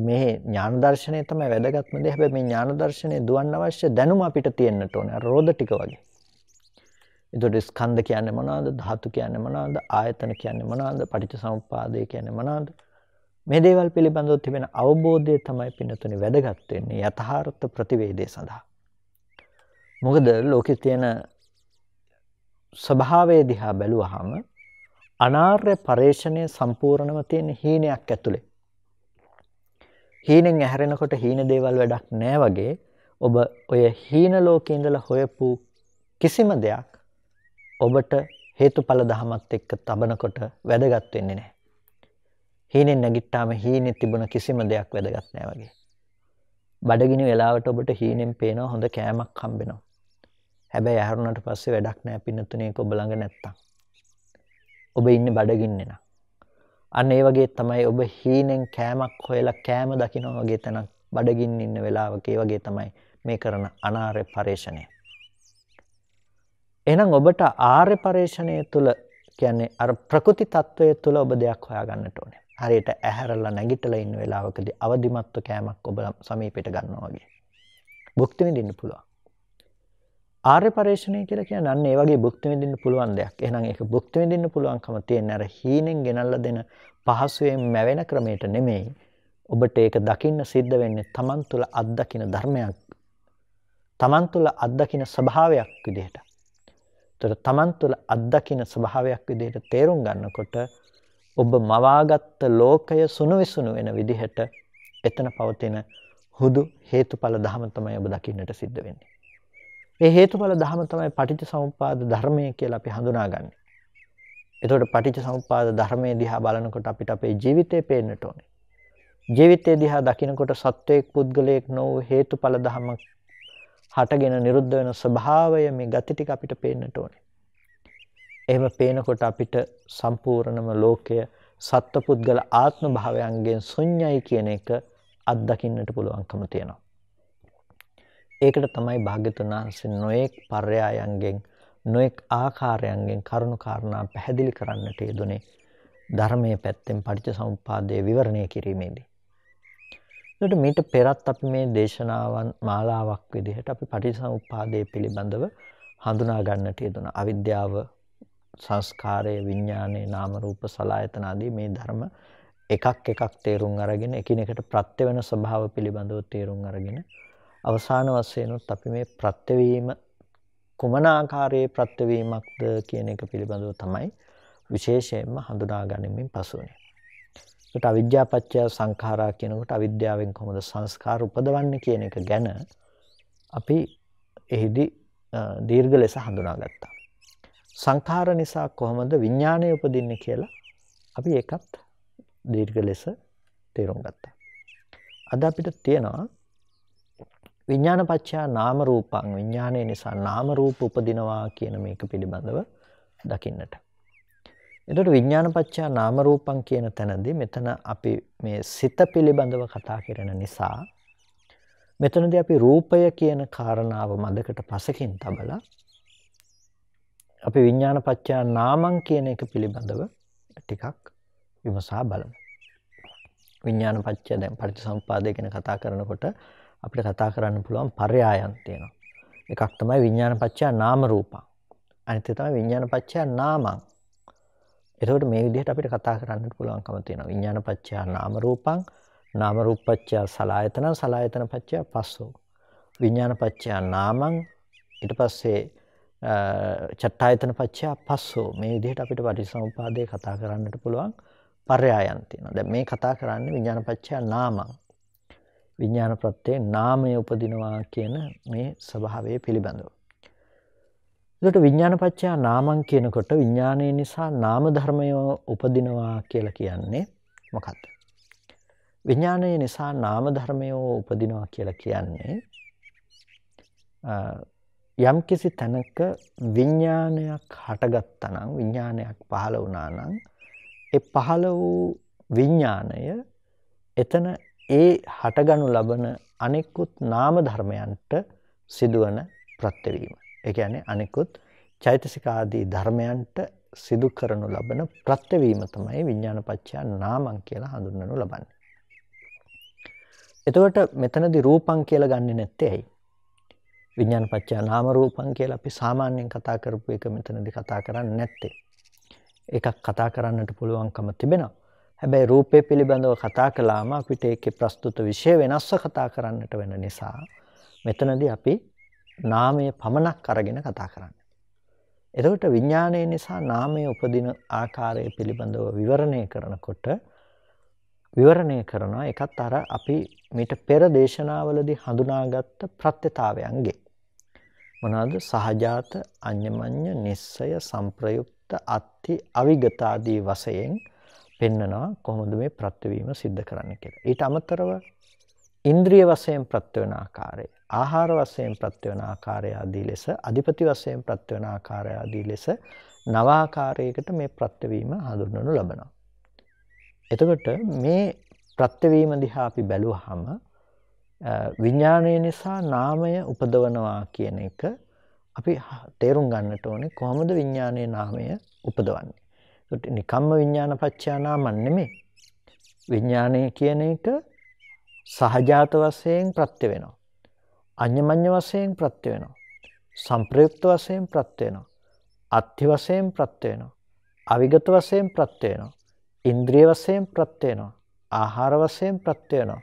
මේ ඥාන දර්ශනය තමයි වැදගත්ම දේ. හැබැයි මේ ඥාන දර්ශනය දුවන්න අවශ්‍ය දැනුම අපිට තියෙන්නට ඕනේ. අර රෝද ටික වගේ. එතකොට ස්කන්ධ කියන්නේ මොනවද? ධාතු කියන්නේ මොනවද? ආයතන කියන්නේ මොනවද? පටිච්චසමුප්පාදය කියන්නේ මොනවද? මේ දේවල් පිළිබඳව තිබෙන අවබෝධය තමයි පින්නතුනේ වැදගත් වෙන්නේ යථාර්ථ ප්‍රතිවේදය සඳහා. මොකද ලෝකෙ තියෙන ස්වභාවය දිහා බැලුවහම අනාර්ය පරේෂණය සම්පූර්ණම තියෙන හීනයක් ඇතුලේ. හීනෙන් ඇහැරෙනකොට හීන දේවල් වැඩක් නෑ වගේ ඔබ ඔය හීන ලෝකේ ඉඳලා හොයපු කිසිම දෙයක් ඔබට හේතුඵල ධමත් එක්ක තබනකොට වැදගත් වෙන්නේ නැහැ. හීනෙන් නැගිට්ටාම හීනේ තිබුණ කිසිම දෙයක් වැදගත් නැහැ වගේ. බඩගිනි වෙලාවට ඔබට හීනෙන් පේනවා හොඳ කෑමක් හම්බෙනවා. හැබැයි ඇහරුණට පස්සේ වැඩක් නෑ පින්නතුනේ ඔබ ළඟ නැත්තම්. ඔබ ඉන්නේ බඩගින්නේ නං. අන්න ඒ වගේ තමයි ඔබ හීනෙන් කෑමක් හොයලා කෑම දකින්න වගේ තැනක් බඩගින්න ඉන්න වෙලාවක ඒ වගේ තමයි මේ කරන අනාර්ය පරේෂණය. එහෙනම් ඔබට ආර්ය පරේෂණය තුළ කියන්නේ අර ප්‍රකෘති తত্ত্বය තුළ ඔබ දෙයක් හොයාගන්නට ඕනේ. හරියට ඇහැරලා නැගිටලා ඉන්න වෙලාවකදී අවදිමත්ව කෑමක් ඔබ සමීපයට ගන්නවා වගේ. භුක්ති විඳින්න පුළුවන්. ආර්ය පරේෂණය කියලා කියන්නේ අන්න ඒ වගේ භුක්ති විඳින්න පුළුවන් දෙයක්. එහෙනම් ඒක භුක්ති විඳින්න පුළුවන්කම තියෙන අර හීනෙන් ගෙනල්ලා දෙන පහසුවෙන් මැවෙන ක්‍රමයට නෙමෙයි. ඔබට ඒක දකින්න සිද්ධ වෙන්නේ තමන් තුළ අත්දකින ධර්මයක්. තමන් තුළ අත්දකින ස්වභාවයක් විදිහට. ඒතර තමන් තුළ අත්දකින ස්වභාවයක් විදිහට තේරුම් ගන්නකොට ඔබ මවාගත්ත ලෝකය සුණුවිසුණු වෙන විදිහට එතන පවතින හුදු හේතුඵල ධම තමයි ඔබ දකින්නට සිද්ධ වෙන්නේ. මේ හේතුඵල ධම තමයි පටිච්ච සමුප්පාද ධර්මය කියලා අපි හඳුනාගන්නේ. එතකොට පටිච්ච සමුප්පාද ධර්මයේ දිහා බලනකොට අපිට අපේ ජීවිතේ පේන්නට ඕනේ. ජීවිතය දිහා දකිනකොට සත්වයෙක් පුද්ගලයෙක් නොව හේතුඵල දහමක් හටගෙන නිරුද්ධ වෙන ස්වභාවය මේ ගති ටික අපිට පේන්නට ඕනේ. එහෙම පේනකොට අපිට සම්පූර්ණම ලෝකය සත්පුද්ගල ආත්ම භාවයන්ගෙන් ශුන්‍යයි කියන එක අත්දකින්නට පුළුවන්කම තියෙනවා. ඒකට තමයි භාග්‍යතුන් වහන්සේ නොඑක් පර්යායන්ගෙන් නොඑක් ආකාරයන්ගෙන් කරුණු කාරණා පැහැදිලි කරන්නට යෙදුනේ ධර්මයේ පැත්තෙන් පටිච්චසමුප්පාදයේ විවරණය කිරීමේදී. එතකොට මීට පෙරත් අපි මේ දේශනාවන් මාලාවක් විදිහට අපි පටිච්චසමුප්පාදයේ පිළිබඳව හඳුනා ගන්නට යෙදුනා. අවිද්‍යාව, සංස්කාරය, විඥානයේ නාම රූප සලආයතන ආදී මේ ධර්ම එකක් එකක් තේරුම් අරගෙන එකිනෙකට ප්‍රත්‍ය වෙන ස්වභාව පිළිබඳව තේරුම් අරගෙන අවසාන වශයෙන්ුත් අපි මේ ප්‍රත්‍යවීම කුමන ආකාරයේ ප්‍රත්‍යවීමක්ද කියන එක පිළිබඳව තමයි විශේෂයෙන්ම හඳුනා ගනිමින් පසුවනේ. ඒකට අවිද්‍යාපච්චය සංඛාරා කියනකොට අවිද්‍යාවෙන් කොහොමද සංස්කාර උපදවන්නේ කියන එක ගැන අපි එහිදී දීර්ඝ ලෙස හඳුනාගත්තා. සංඛාර නිසා කොහොමද විඥානය උපදින්නේ කියලා අපි ඒකත් දීර්ඝ ලෙස තේරුම් ගත්තා. අද අපිට තියෙනවා විඥානපච්චයා නාම රූපං විඥානයේ නිසා නාම රූප උපදිනවා කියන මේක පිළිබඳව දකින්නට. එතකොට විඥානපච්චයා නාම රූපං කියන තැනදී මෙතන අපි මේ සිත පිළිබඳව කතා කරන නිසා මෙතනදී අපි රූපය කියන කාරණාව මදකට පසකින් තබලා අපි විඥානපච්චයා නාමං කියන එක පිළිබඳව ටිකක් විමසා බලමු. විඥානපච්චය දැන් පටිච්චසමුපාදය ගැන කතා කරනකොට අපිට කතා කරන්න පුළුවන් පර්යායන් තියෙනවා. එකක් තමයි විඥානපච්චය නාම රූපං. අනිත් එක තමයි විඥානපච්චය නාමං. එතකොට මේ විදිහට අපිට කතා කරන්න පුළුවන්කම තියෙනවා. විඥානපච්චය නාම රූපං, නාම රූපපච්චය සලායතන, සලායතනපච්චය පස්සෝ. විඥානපච්චය නාමං ඊට පස්සේ චත්තායතන පච්චා පස්සෝ මේ විදිහට අපිට පරිසම්පාදේ කතා කරන්නට පුළුවන් පර්යායන් තියෙනවා. දැන් මේ කතා කරන්නේ විඥාන පච්චා නාමං. විඥාන ප්‍රත්‍යයේ නාමය උපදිනවා කියන මේ ස්වභාවය පිළිබඳව. එතකොට විඥානපච්චයා නාමං කියනකොට විඥානයේ නිසා නාම ධර්මය උපදිනවා කියලා කියන්නේ මොකක්ද? විඥානයේ නිසා නාම ධර්මය උපදිනවා කියලා කියන්නේ යම් කිසි තැනක විඥානයක් හටගත්තා නම් විඥානයක් පහළ වුණා නම් ඒ පහළ වූ විඥාණය එතන ඒ හටගනු ලබන අනෙකුත් නාම ධර්මයන්ට සිදුවන ප්‍රත්‍යවීම. ඒ කියන්නේ අනෙකුත් චෛතසික ආදී ධර්මයන්ට සිදු කරනු ලබන ප්‍රත්‍යවීම තමයි විඥානපච්චය නාමං කියලා හඳුන්වනු ලබන්නේ. එතකොට මෙතනදී රූපං කියලා ගන්නෙ නැත්තේ ඇයි? විඥානපච්චය නාම රූපං කියලා අපි සාමාන්‍යයෙන් කතා කරපු එක මෙතනදී කතා කරන්නේ නැත්තේ. එකක් කතා කරන්නට පුළුවන්කම තිබෙනවා. හැබැයි රූපය පිළිබඳව කතා කළාම අපිට ඒකේ ප්‍රස්තුත විෂය වෙනස්ව කතා කරන්නට වෙන නිසා මෙතනදී අපි නාමය පමණක් අරගෙන කතා කරන්න. එතකොට විඥානය නිසා නාමය උපදින ආකාරය පිළිබඳව විවරණය කරනකොට විවරණය කරනවා එකත් අර අපි මීට පෙර දේශනාවලදී හඳුනාගත්ත ප්‍රත්‍යතාවයන්ගේ මොනවාද සහජාත අඤ්ඤමඤ්ඤ නිස්සය සම්ප්‍රයුක්ත අත්ති අවිගතාදී වශයෙන් පෙන්නනවා කොහොමද මේ ප්‍රත්‍යවීම සිද්ධ කරන්න කියලා. ඊට අමතරව ඉන්ද්‍රිය වශයෙන් ප්‍රත්‍යවන ආකාරය, ආහාර වශයෙන් ප්‍රත්‍යවන ආකාරය ආදී ලෙස, අධිපති වශයෙන් ප්‍රත්‍යවන ආකාරය ආදී ලෙස නව ආකාරයකට මේ ප්‍රත්‍යවීම හඳුන්වනු ලබනවා. එතකොට මේ ප්‍රත්‍යවීම දිහා අපි බැලුවහම විඥානය නිසා නාමය උපදවනවා කියන එක අපි තේරුම් ගන්නට ඕනේ කොහොමද විඥානයේ නාමය උපදවන්නේ ඒකට නිකම්ම විඥාන පත්‍යානාමන් නෙමෙයි. විඥානය කියන එක සහජාත වශයෙන් ප්‍රත්‍ය වෙනවා. අඤ්ඤමඤ්ඤ වශයෙන් ප්‍රත්‍ය වෙනවා. සංප්‍රයුක්ත වශයෙන් ප්‍රත්‍ය වෙනවා. අත්ථි වශයෙන් ප්‍රත්‍ය වෙනවා. අවිගත වශයෙන් ප්‍රත්‍ය වෙනවා. ඉන්ද්‍රිය වශයෙන් ප්‍රත්‍ය වෙනවා. ආහාර වශයෙන් ප්‍රත්‍ය වෙනවා.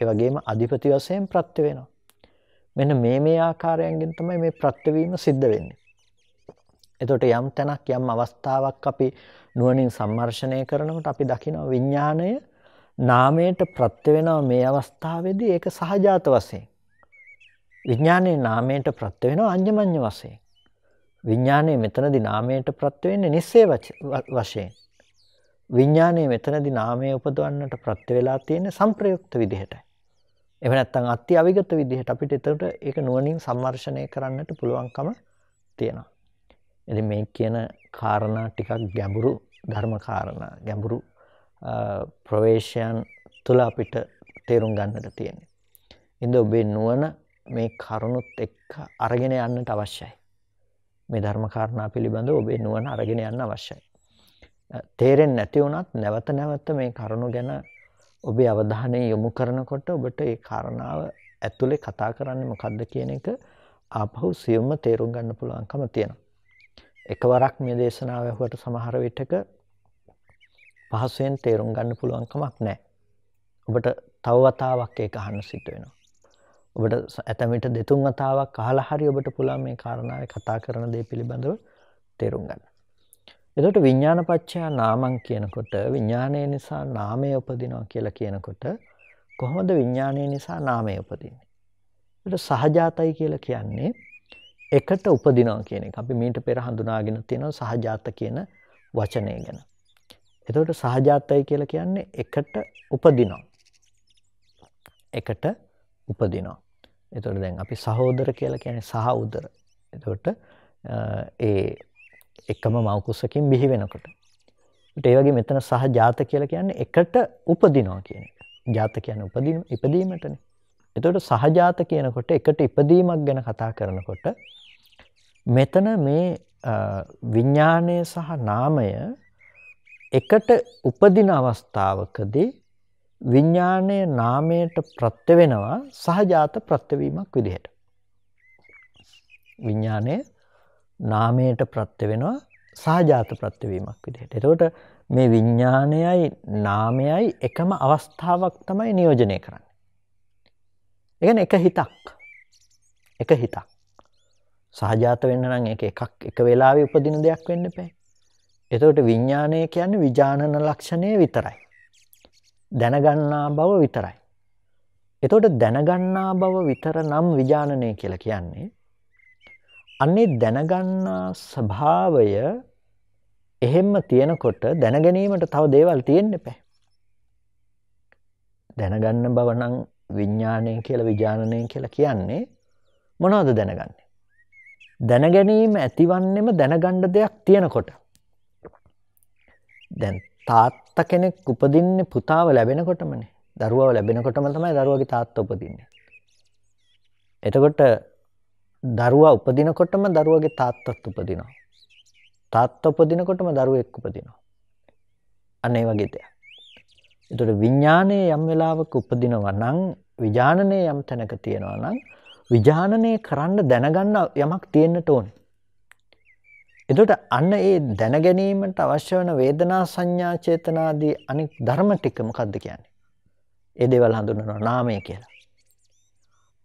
ඒ වගේම අධිපති වශයෙන් ප්‍රත්‍ය වෙනවා. මෙන්න මේ මේ ආකාරයෙන් තමයි මේ ප්‍රත්‍යවීම සිද්ධ වෙන්නේ. එතකොට යම් තැනක් යම් අවස්ථාවක් අපි නුවණින් සම්මර්ෂණය කරනකොට අපි දකිනවා විඥාණය නාමයට ප්‍රත්‍ය වෙනවා මේ අවස්ථාවේදී ඒක සහජාත වශයෙන්. විඥාණය නාමයට ප්‍රත්‍ය වෙනවා අඤ්ඤමඤ්ඤ වශයෙන්. විඥාණය මෙතනදී නාමයට ප්‍රත්‍ය වෙන්නේ නිස්සේ වශයෙන්. විඥාණය මෙතනදී නාමය උපදවන්නට ප්‍රත්‍ය වෙලා තියෙන සංප්‍රයුක්ත විදිහටයි. එහෙම නැත්නම් අත්‍ය අවිගත විදිහට අපිට එතකොට ඒක නුවණින් සම්මර්ෂණය කරන්නට පුළුවන්කම තියෙනවා. එලි මේ කියන කාරණා ටිකක් ගැඹුරු ධර්මකාරණා ගැඹුරු ප්‍රවේශයන් තුළ අපිට තේරුම් ගන්නට තියෙන්නේ. ඉඳ ඔබේ නුවන මේ කරුණුත් එක්ක අරගෙන යන්නට අවශ්‍යයි. මේ ධර්මකාරණා පිළිබඳ ඔබේ නුවන අරගෙන යන්න අවශ්‍යයි. තේරෙන් නැති වුණත් නැවත නැවත මේ කරුණු ගැන ඔබේ අවධානය යොමු කරනකොට ඔබට ඒ කාරණාව ඇතුළේ කතා කරන්නේ මොකක්ද කියන එක ආපහු සියුම්ම තේරුම් ගන්න පුළුවන්කම තියෙනවා. එකවරක් මේ දේශනාව ඇහුවට සමහර විටක පහසුවෙන් තේරුම් ගන්න පුළුවන් කමක් නැහැ. ඔබට තව වතාවක් ඒක අහන්න සිද්ධ වෙනවා. ඔබට ඇතමිට දෙතුන් වතාවක් අහලා හරි ඔබට පුළුවන් මේ කාරණාවේ කතා කරන දේ පිළිබඳව තේරුම් ගන්න. එතකොට විඥානපච්චයා නාමං කියනකොට විඥානය නිසා නාමය උපදිනවා කියලා කියනකොට කොහොමද විඥානය නිසා නාමය උපදින්නේ? ඒකට සහජාතයි කියලා කියන්නේ එකට උපදිනවා කියන එක අපි මීට පෙර හඳුනාගෙන තියෙනවා සහජාත කියන වචනය ගැන. එතකොට සහජාතයි කියලා කියන්නේ එකට උපදිනවා. එකට උපදිනවා. එතකොට දැන් අපි සහෝදර කියලා කියන්නේ සහෝදර. එතකොට ඒ එකම මව් කුසකින් බිහි වෙනකොට. ඒත් ඒ වගේ මෙතන සහජාත කියලා කියන්නේ එකට උපදිනවා කියන එක. ජාත කියන්නේ උපදීම ඉපදීමටනේ. එතකොට සහජාත කියනකොට එකට ඉපදීමක් ගැන කතා කරනකොට මෙතන මේ විඤ්ඥානය සහ නාමය එකට උපදින අවස්ථාවකදී විඤ්ඥානය නාමයට ප්‍රත්්‍ය වෙනවා සහජාත ප්‍රත්්‍යවීමක් විදිහට. විඤ්ඥානය නාමයට ප්‍රත්්‍ය වෙනවා සහජාත ප්‍රත්්‍යවීමක් විදිහට. එතකොට මේ විඤ්ඥානයයි නාමයයි එකම අවස්ථාවක් තමයි නියෝජනය කරන්න. එකන එක හිතක් එක හිතක්. සහජාත වෙන්න නම් ඒක එකක් එක වෙලාවේ උපදින දෙයක් වෙන්න එපා. එතකොට විඥානය කියන්නේ විජානන ලක්ෂණය විතරයි. දැනගන්නා බව විතරයි. එතකොට දැනගන්නා බව විතර නම් විජානනය කියලා කියන්නේ අන්නේ දැනගන්නා ස්වභාවය එහෙම්ම තියෙනකොට දැනගැනීමට තව දේවල් තියෙන්න එපා. දැනගන්න බව නම් විඥානය කියලා විජානනය කියලා කියන්නේ මොනවද දැනගන්නේ? දැනගැනීම ඇතිවන්නෙම දැනගණ්ඩ දෙයක් තියෙනකොට. දැන් තාත්ත කෙනෙක් උපදින්නේ පුතාව ලැබෙනකොටමනේ දරුවව ලැබෙනකොටම තමයි දරුවගේ තාත්ත උපදින්නේ. එතකොට දරුවා උපදිනකොටම දරුවගේ තාත්තත් උපදිනවා. තාත්ත උපදිනකොටම දරුවෙක් උපදිනවා. අන්න ඒ වගේ දෙයක්. එතකොට විඥානයේ යම් වෙලාවක උපදිනවා නම් විඥානනයේ යම් තැනක තියෙනවා නම් විජානනය කරන්න දැනගන්න යමක් තියෙන්න්නට ඕන. එතුට අන්න ඒ දැනගැනීමට අවශ්‍ය වන වේදනා සංඥාචේතනාදී අනික් ධර්ම ටික්කම කද්ද කියන්නේ. ඒ දෙවල් හඳුන්නනවා නාමය කියලා.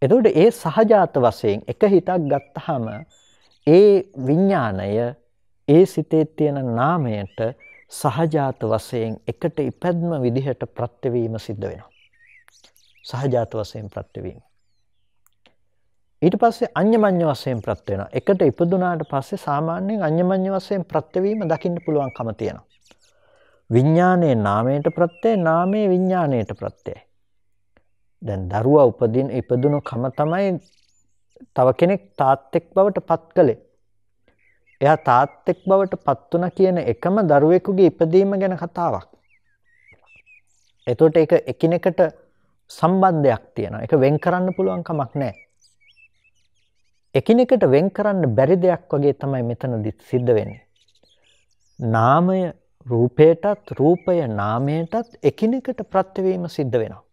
එතුට ඒ සහජාත වසයෙන් එක හිතක් ගත්තහම ඒ විඤ්ඥානය ඒ සිතේ තියෙන නාමයට සහජාත වසයෙන් එකට ඉපැත්ම විදිහට ප්‍රත්්‍යවීම සිද්ධ වෙනවා. සහජාත වසයෙන් ප්‍රත්්‍යවීම. ඊට පස්සේ අඤ්ඤමඤ්ඤ වශයෙන් ප්‍රත්‍ය වෙනවා. එකට ඉපදුනාට පස්සේ සාමාන්‍යයෙන් අඤ්ඤමඤ්ඤ වශයෙන් ප්‍රත්‍යවීම දකින්න පුළුවන්කම තියෙනවා. විඥානයේ නාමයට ප්‍රත්‍යය, නාමයේ විඥානයට ප්‍රත්‍යයයි. දැන් දරුවා උපදින ඉපදුණු කම තමයි තව කෙනෙක් තාත්තෙක් බවට පත් කළේ. එයා තාත්තෙක් බවට පත් වුණ කියන එකම දරුවෙකුගේ ඉපදීම ගැන කතාවක්. එතකොට ඒක එකිනෙකට සම්බන්ධයක් තියෙනවා. ඒක වෙන් කරන්න පුළුවන් කමක් නැහැ. එකිනෙකට වෙන් කරන්න බැරි දෙයක් වගේ තමයි මෙතනදි සිද්ධ වෙන්නේ. නාමය රූපයටත් රූපය නාමයටත් එකිනෙකට ප්‍රත්‍යවීම සිද්ධ වෙනවා.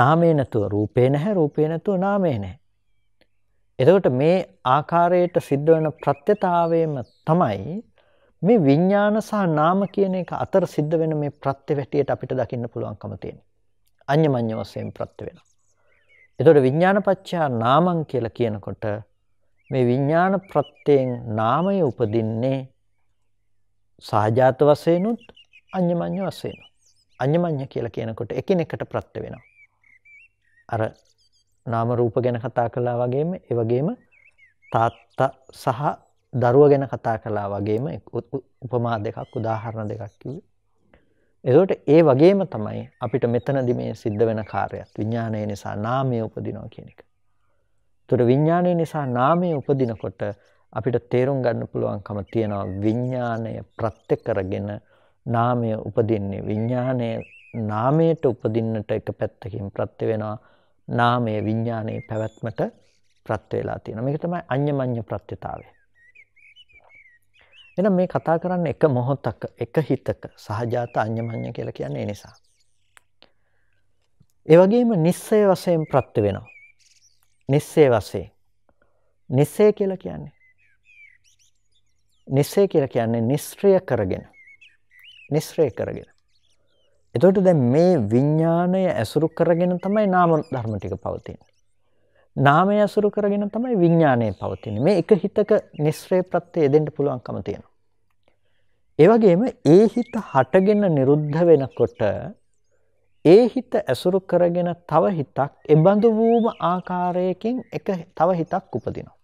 නාමේ නැතුව රූපේ නැහැ රූපේ නැතුව නාමේ නැහැ. එතකොට මේ ආකාරයට සිද්ධ වෙන ප්‍රත්‍යතාවයම තමයි මේ විඤ්ඤාණ සහ නාම කියන එක අතර සිද්ධ වෙන මේ ප්‍රත්‍ය වැටියට අපිට දකින්න පුළුවන්කම තියෙනවා. අඤ්ඤමඤ්ඤ වශයෙන් ප්‍රත්‍ය වෙනවා. එතකොට විඥානපච්චා නාමං කියලා කියනකොට මේ විඥාන ප්‍රත්‍යයෙන් නාමය උපදින්නේ සහජාත වශයෙන්ුත් අඤ්ඤමඤ්ඤ වශයෙන්. අඤ්ඤමඤ්ඤ කියලා කියනකොට එකිනෙකට ප්‍රත්‍ය වෙනවා. අර නාම රූප ගැන කතා කළා වගේම ඒ වගේම තාත්තා සහ දරුවා ගැන කතා කළා වගේම උපමා දෙකක් උදාහරණ දෙකක් කිව්වේ. එදට ඒ වගේම තමයි අපිට මෙතනදි මේ සිද්ධ වෙන කාරයත් විඤ්ඥානය නිසා නාමය උපදිනෝ කෙනෙක. තුර විඤ්ඥානය නිසා නාමය උපදිනකොට අපිට තේරුම් ගන්න පුළුවන්කම තියෙනවා විඤ්ඥානය ප්‍රත්්‍ය කරගෙන නාමය උපදින්නේ විඤ්ඥානය නාමයට උපදින්නට එක පැත්තකින් ප්‍රත්ති වෙනවා නාමය විඤ්ඥානයේ පැවැත්මට ප්‍රත්වවෙලා තියෙන මේක තමයි අන්‍යමං්්‍ය ප්‍රත්්‍යතාවේ. එහෙනම් මේ කතා කරන්නේ එක මොහොතක එක හිතක සහජාත අඤ්ඤමඤ්ඤ කියලා කියන්නේ ඒ නිසා. ඒ වගේම නිස්සය වශයෙන් ප්‍රත්‍ය වෙනවා. නිස්සය වශයෙන්. නිස්සය කියලා කියන්නේ නිස්සය කියලා කියන්නේ නිස්ත්‍රිය කරගෙන. නිස්ත්‍රය කරගෙන. එතකොට දැන් මේ විඥාණය ඇසුරු කරගෙන තමයි නාම ධර්ම ටික පවතින්නේ. නාමය අසුරු කරගෙන තමයි විඥානය පවතින්නේ. මේ එක හිතක නිස්රේ ප්‍රත්‍යය දෙන්න පුළුවන්කම තියෙනවා. ඒ වගේම ඒ හිත හටගෙන නිරුද්ධ වෙනකොට ඒ හිත ඇසුරු කරගෙන තව හිතක් එබඳු වූම ආකාරයකින් එක තව හිතක් උපදිනවා.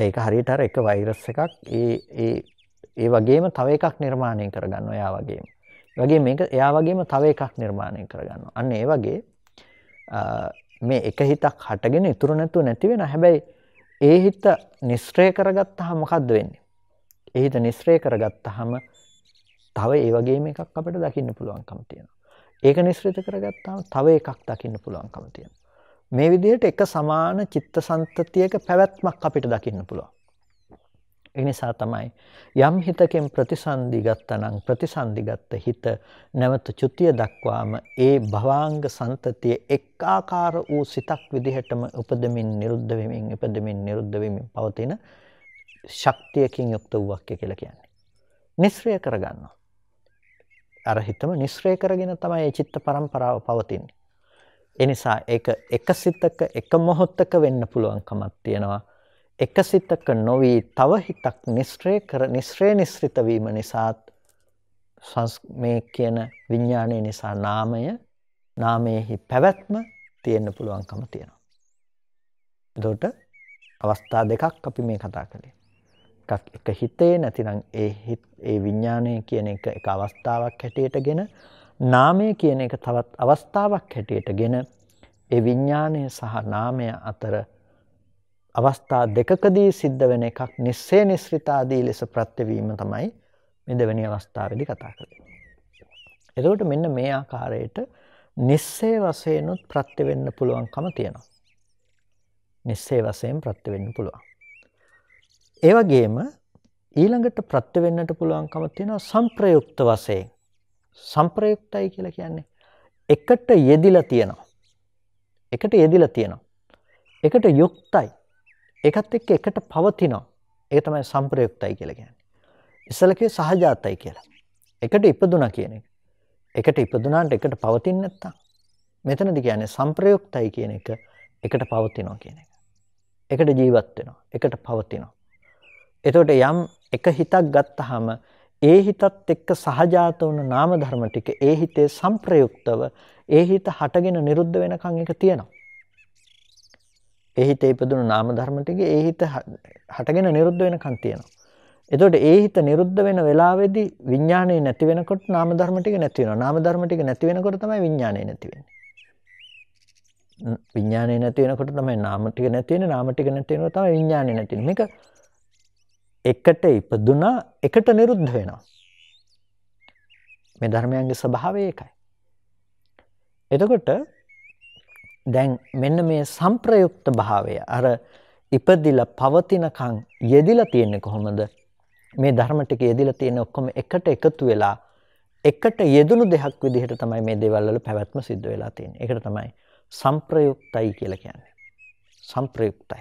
ඒක හරියට අර එක වෛරස් එකක් ඒ ඒ ඒ වගේම තව එකක් නිර්මාණය කරගන්නවා එයා වගේම. ඒ වගේ මේක එයා වගේම තව එකක් නිර්මාණය කරගන්නවා. අන්න ඒ වගේ මේ එක හිතක් හටගෙන ඉතුරු නැතුව නැති වෙන හැබැයි ඒ හිත නිස්ත්‍රය කරගත්තාම මොකද්ද වෙන්නේ? ඒ හිත නිස්ත්‍රය කරගත්තාම තව ඒ වගේම එකක් අපිට දකින්න පුළුවන්කම තියෙනවා. ඒක නිස්ත්‍රිත කරගත්තාම තව එකක් දකින්න පුළුවන්කම තියෙනවා. මේ විදිහට එක සමාන චිත්තසන්තතියක පැවැත්මක් අපිට දකින්න පුළුවන්. එනිසා තමයි. යම් හිතකෙන් ප්‍රතිසන්දි ගත්තනං ප්‍රතිසන්දිගත්ත හිත නැවත චුතිය දක්වාම ඒ භවාංග සන්තතිය එක්කාකාර වූ සිතක් විදිහටම උපදමින් නිරුද්ධ වෙමින් උපදමින් නිරුද්ධ වෙමින් පවතින ශක්තියකින් යුක්ත වූවක්ය කියලා කියන්නේ. නිස්්‍රය කරගන්නවා. අර හිතම නිස්්‍රය කරගෙන තමයි ඒ චිත්ත පරම්පරාව පවතින්නේ. එනිසා ඒක එක සිතක එක මොහොත්තක වෙන්න පුළුවන්කමක් තියෙනවා. එක සිතක නොවී තව හිතක් නිස්ත්‍රේ කර නිස්ත්‍රේ නිස්ෘත වීම නිසාත් මේ කියන විඤ්ඥානය නිසා නාමය නාමයෙහි පැවැත්ම තියෙන්න්න පුළුවන්කම තියෙනවා. දොට අවස්ථා දෙකක් අපි මේ කතා කළේ. එක හිතේ නැතිනම් ඒ ඒ විඤ්ඥානය කියන එක එක අවස්ථාවක් හැටියට ගෙන නාමය කියන එක තවත් අවස්ථාවක් හැටියට ගෙන ඒ විඤ්ඥානය සහ නාමය අතර අවස්ථා දෙකකදී සිද්ධ වෙන එකක් නිස්සේ නිස්ෘතාදී ලෙස ප්‍රත්‍යවීම තමයි මේ දෙවැනි අවස්ථාවේදී කතා කරන්නේ. එතකොට මෙන්න මේ ආකාරයට නිස්සේ වශයෙන්ුත් ප්‍රත්‍ය වෙන්න පුළුවන්කම තියෙනවා. නිස්සේ වශයෙන් ප්‍රත්‍ය වෙන්න පුළුවන්. ඒ වගේම ඊළඟට ප්‍රත්‍ය වෙන්නට පුළුවන්කම තියෙනවා සංප්‍රයුක්ත වශයෙන්. සංප්‍රයුක්තයි කියලා කියන්නේ එකට යෙදිලා තියෙනවා. එකට යෙදිලා තියෙනවා. එකට යුක්තයි. ඒකත් එක්ක එකට පවතිනවා. ඒක තමයි සම්ප්‍රයුක්තයි කියලා කියන්නේ. ඉස්සල කිව්වේ සහජාතයි කියලා. එකට ඉපදුනා කියන එක. එකට ඉපදුනාට එකට පවතින්නේ නැත්තම් මෙතනදී කියන්නේ සම්ප්‍රයුක්තයි කියන එක එකට පවතිනවා කියන එක. එකට ජීවත් වෙනවා, එකට පවතිනවා. එතකොට යම් එක හිතක් ගත්තාම ඒ හිතත් එක්ක සහජාත වුණු නාම ධර්ම ටික ඒ හිතේ සම්ප්‍රයුක්තව ඒ හිත හටගෙන නිරුද්ධ වෙනකන් එක තියෙනවා. ඒ හිතේ ඉපදුණු නාම ධර්ම ටික ඒ හිත හටගෙන නිරුද්ධ වෙනකන් තියෙනවා. එතකොට ඒ හිත නිරුද්ධ වෙන වෙලාවේදී විඥානය නැති වෙනකොට නාම ධර්ම ටික නැති වෙනවා. නාම ධර්ම ටික නැති වෙනකොට තමයි විඥානය නැති වෙන්නේ. විඥානය නැති වෙනකොට තමයි නාම ටික නැති වෙන්නේ. නාම ටික නැති වෙනකොට තමයි විඥානය නැති වෙන්නේ. මේක එකට ඉපදුනා එකට නිරුද්ධ වෙනවා. මේ ධර්මයන්ගේ ස්වභාවය ඒකයි. එතකොට දැන් මෙන්න මේ සම්ප්‍රයුක්ත භාවය අර ඉපදිලා පවතිනකන් යෙදිලා තියෙන්නේ කොහොමද? මේ ධර්ම ටික යෙදිලා තියෙන ඔක්කොම එකට එකතු වෙලා එකට යෙදුණු දෙයක් විදිහට තමයි මේ දේවල් වල පැවැත්ම සිද්ධ වෙලා තියෙන්නේ. ඒකට තමයි සම්ප්‍රයුක්තයි කියලා කියන්නේ. සම්ප්‍රයුක්තයි.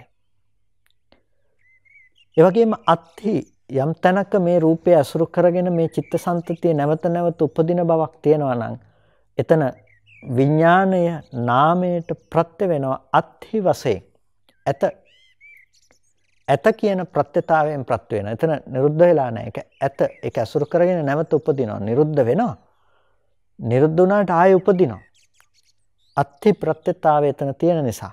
ඒ වගේම අත්හි යම් තැනක මේ රූපය අසුරු කරගෙන මේ චිත්තසංතතිය නැවත නැවත උපදින බවක් තියෙනවා නම් එතන විඥාණය නාමයට ප්‍රත්‍ය වෙනවා අත්හි වශයෙන්. ඇත ඇත කියන ප්‍රත්‍යතාවයෙන් ප්‍රත්‍ය වෙනවා. එතන නිරුද්ධ වෙලා නැහැ. ඒක ඇත. ඒක අසුරු කරගෙන නැවත උපදිනවා. නිරුද්ධ වෙනවා. නිරුද්ධ වුණාට ආයෙ උපදිනවා. අත්ථි ප්‍රත්‍යතාවය එතන තියෙන නිසා.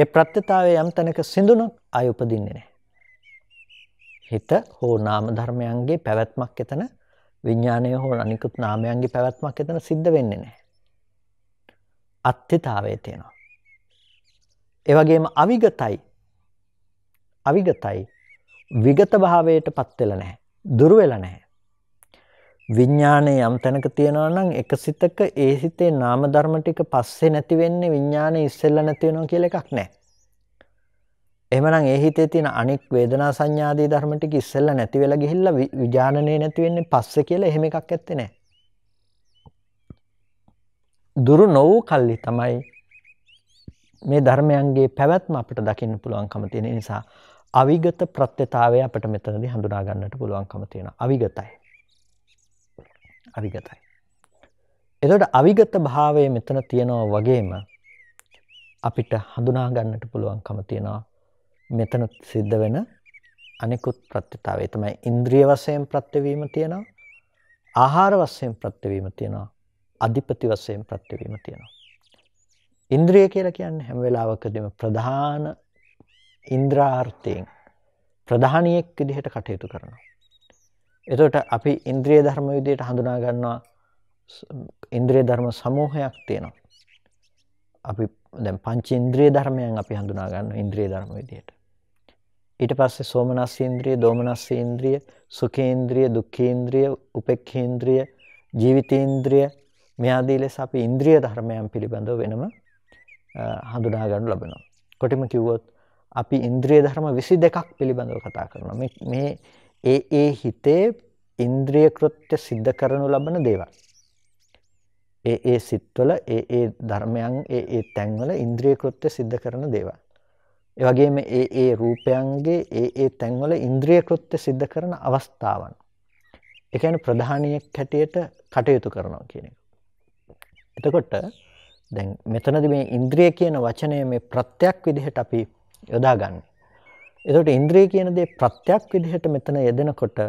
ඒ ප්‍රත්‍යතාවය යම් තැනක සිඳුනොත් ආයෙ උපදින්නේ නැහැ. හිත හෝ නාම ධර්මයන්ගේ පැවැත්මක් එතන විඥානය හෝ අනිකුත් නාමයන්ගේ පැවැත්මක් එතන සිද්ධ වෙන්නේ නැහැ. අත්‍යතාවය තියෙනවා. ඒ වගේම අවිගතයි අවිගතයි විගත භාවයට පත් වෙලා නැහැ. දුර වෙලා නැහැ. විඤ්ඥානය යම් තැනක තියෙනවා නම් එක සිතක ඒ සිතේ නාම ධර්ම ටික පස්සේ නැති වෙන්නේ විඤ්ඥානය ඉස්සෙල්ල නැතිවෙනවා කියල එකක් නෑ. එමනම් ඒ හිතේ තියෙන අනික් වේදනා සංඥාදී ධර්මටික ඉස්සෙල්ල නැතිවෙලා ගිහිල්ල විජානය නැතිවෙන්නේ පස්ස කියලා එහෙම එකක් ඇත්තෙනෑ. දුරු නොවූ කල්ලි තමයි මේ ධර්මයන්ගේ පැවැත්ම අපට දකින්න පුළුවන්කම තියෙන නිසා අවිගත ප්‍රත්‍යතාවය අපට මෙතනදී හඳුනා ගන්නට පුළුවන්කම තියෙනවා අවිගතයි අවිගතයි එතකොට අවිගත භාවය මෙතන තියෙනවා වගේම අපිට හඳුනා ගන්නට පුළුවන්කම තියෙනවා මෙතන සිද්ධ වෙන අනිකුත් ප්‍රත්‍යතාවය තමයි ඉන්ද්‍රිය වශයෙන් ප්‍රත්‍යවීම තියෙනවා ආහාර වශයෙන් ප්‍රත්‍යවීම තියෙනවා අධිපති වශයෙන් ප්‍රත්‍යවීම තියෙනවා. ඉන්ද්‍රිය කියලා කියන්නේ හැම වෙලාවකදීම ප්‍රධාන ඉන්ද්‍රාර්ථයෙන් ප්‍රධානියෙක් විදිහට කටයුතු කරනවා. එතකොට අපි ඉන්ද්‍රිය ධර්ම විදිහට හඳුනා ගන්නවා ඉන්ද්‍රිය ධර්ම සමූහයක් තියෙනවා. අපි දැන් පංච ඉන්ද්‍රිය ධර්මයන් අපි හඳුනා ගන්නවා ඉන්ද්‍රිය ධර්ම විදිහට. ඊට පස්සේ සෝමනස්ස ඉන්ද්‍රිය, දෝමනස්ස ඉන්ද්‍රිය, සුඛේන්ද්‍රිය, දුක්ඛේන්ද්‍රිය, උපේක්ඛේන්ද්‍රිය, ජීවිතේන්ද්‍රිය මෙයාදී ලෙස අපි ඉන්ද්‍රිය ධර්මයන් පිළිබඳව වෙනම හඳුනා ගන්න ලබනවා. කොටිම කිව්වොත් අපි ඉන්ද්‍රිය ධර්ම 22ක් පිළිබඳව කතා කරනවා. මේ මේ ඒ ඒ හිතේ ඉන්ද්‍රිය කෘත්‍ය સિદ્ધ කරනු ලබන දේවල්. ඒ ඒ සිත්වල ඒ ඒ ධර්මයන් ඒ ඒ තැන්වල ඉන්ද්‍රිය කෘත්‍ය સિદ્ધ කරන දේවල්. ඒ වගේම ඒ ඒ රූපයන්ගේ ඒ ඒ තැන්වල ඉන්ද්‍රිය කෘත්‍ය સિદ્ધ කරන අවස්ථාවන්. ඒ කියන්නේ ප්‍රධානියක් හැටියට කටයුතු කරනවා කියන එක. එතකොට දැන් මෙතනද මේ ඉන්ද්‍රිය කියන වචනය මේ ප්‍රත්‍යක් විදිහට අපි යොදාගන්න. එතට ඉන්ද්‍රී කියන දේ ප්‍රත්‍යක් විදිහට මෙතන යෙදෙනකොට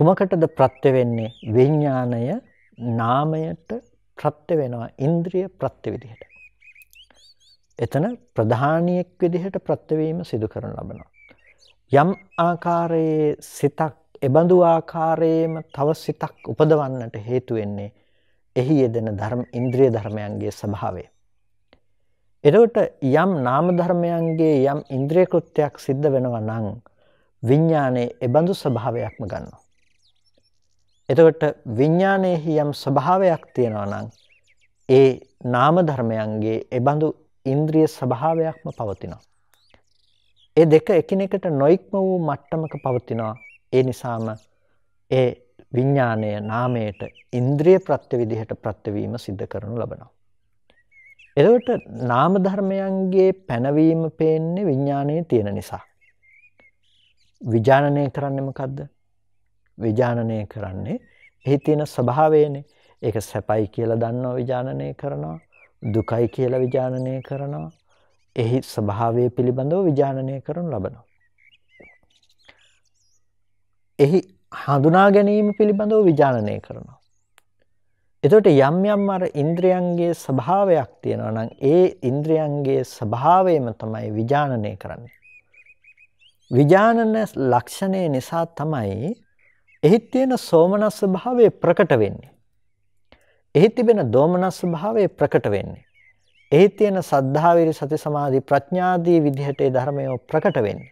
කුමකටද ප්‍රත්‍ය වෙන්නේ විඤ්ඥානය නාමයට ප්‍රත්‍ය වෙනවා ඉන්ද්‍රිය ප්‍රත්‍ය විදිහට. එතන ප්‍රධානියෙක් විදිහට ප්‍රත්‍යවීම සිදු කරන ලබනවා. යම් ආකාරයේ සිතක් එබඳු ආකාරයේම තව සිතක් උපදවන්නට හේතු වෙන්නේ එහි යෙදෙන ධර්ම ඉන්ද්‍රිය ධර්මයන්ගේ ස්වභාවය. එතකොට යම් නාම ධර්මයන්ගේ යම් ඉන්ද්‍රිය කෘත්‍යයක් සිද්ධ වෙනවා නම් විඥානයේ ඒබඳු ස්වභාවයක්ම ගන්නවා. එතකොට විඥානයේහි යම් ස්වභාවයක් තියෙනවා නම් ඒ නාම ධර්මයන්ගේ ඒබඳු ඉන්ද්‍රිය ස්වභාවයක්ම පවතිනවා. ඒ දෙක එකිනෙකට නොයික්ම වූ මට්ටමක පවතිනවා. ඒ නිසාම ඒ විඥාණය නාමයට ඉන්ද්‍රිය ප්‍රත්‍ය විදිහට ප්‍රත්‍යවීම සිද්ධ කරනු ලබනවා. එතකොට නාම ධර්මයන්ගේ පැනවීම පේන්නේ විඥාණයේ තියෙන නිසා. විඥානනය කරන්නේ මොකද්ද? විඥානනය කරන්නේ එහි තියෙන ස්වභාවයනේ. ඒක සැපයි කියලා දන්නව විඥානනය කරනවා. දුකයි කියලා විඥානනය කරනවා. එහි ස්වභාවය පිළිබඳව විඥානනය කරනු ලබනවා. එහි හඳුනා ගැනීම පිළිබඳව විජානනය කරනවා. එතට යම් යම් අර ඉන්ද්‍රියන්ගේ ස්වභාවයක් තියෙනවා නම් ඒ ඉන්ද්‍රියන්ගේ ස්වභාවයම තමයි විජානනය කරන්නේ. විජානන ලක්ෂණය නිසා තමයි එහි තියෙන සෝමනස් ස්වභාවය ප්‍රකට වෙන්නේ. එහි තිබෙන දෝමනස් ස්වභාවය ප්‍රකට වෙන්නේ. එහි තියෙන සද්ධාවිරි සති සමාධි ප්‍රඥාදී විදිහට ධර්මය ප්‍රකට වෙන්නේ.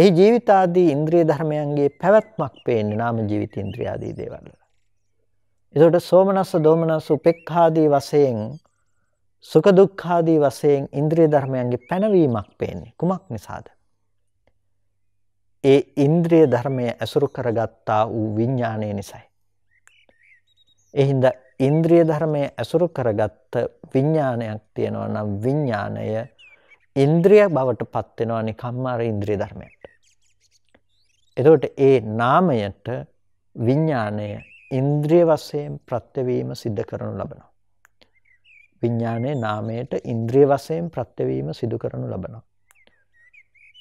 එහි ජීවිතාදී ඉන්ද්‍රිය ධර්මයන්ගේ පැවැත්මක් පේන්නේ නාම ජීවිත ඉන්ද්‍රිය ආදී දේවල් වල. ඒතකොට සෝමනස්ස දෝමනස්ස උපේක්ඛාදී වශයෙන් සුඛ දුක්ඛාදී වශයෙන් ඉන්ද්‍රිය ධර්මයන්ගේ පැනවීමක් පේන්නේ. කුමක් නිසාද? ඒ ඉන්ද්‍රිය ධර්මය ඇසුරු කරගත්තා වූ විඥාණය නිසායි. ඒ හින්දා ඉන්ද්‍රිය ධර්මය ඇසුරු කරගත්ත විඥානයක් තියෙනවා නම් විඥාණය ඉන්ද්‍රිය බවට පත් වෙනවා නිකම්මාර ඉන්ද්‍රිය ධර්මයට. එතකොට ඒ නාමයට විඥාණය ඉන්ද්‍රිය වශයෙන් ප්‍රත්‍යවීම සිද්ධ කරනු ලබනවා. විඥානයේ නාමයට ඉන්ද්‍රිය වශයෙන් ප්‍රත්‍යවීම සිදු කරනු ලබනවා.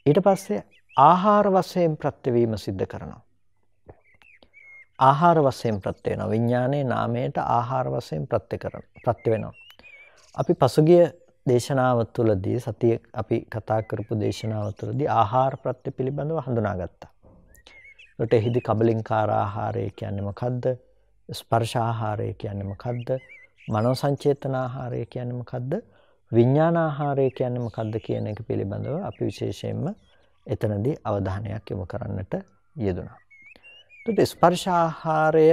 ඊට පස්සේ ආහාර වශයෙන් ප්‍රත්‍යවීම සිද්ධ කරනවා. ආහාර වශයෙන් ප්‍රත්‍ය වෙනවා. විඥානයේ නාමයට ආහාර වශයෙන් ප්‍රත්‍ය කරන ප්‍රත්‍ය වෙනවා. අපි පසුගිය දේශනාව තුළදී සතිය අපි කතා කරපු දේශනාව තුළදී ආහාර ප්‍රත්‍ය පිළිබඳව හඳුනාගත්තා. ඒකට එහිදී කබලින්කාර ආහාරය කියන්නේ මොකද්ද? ස්පර්ශ ආහාරය කියන්නේ මොකද්ද? මනෝ සංචේතන ආහාරය කියන්නේ මොකද්ද? විඥාන ආහාරය කියන්නේ මොකද්ද කියන එක පිළිබඳව අපි විශේෂයෙන්ම එතනදී අවධානයක් යොමු කරන්නට යෙදුණා. එතකොට ස්පර්ශ ආහාරය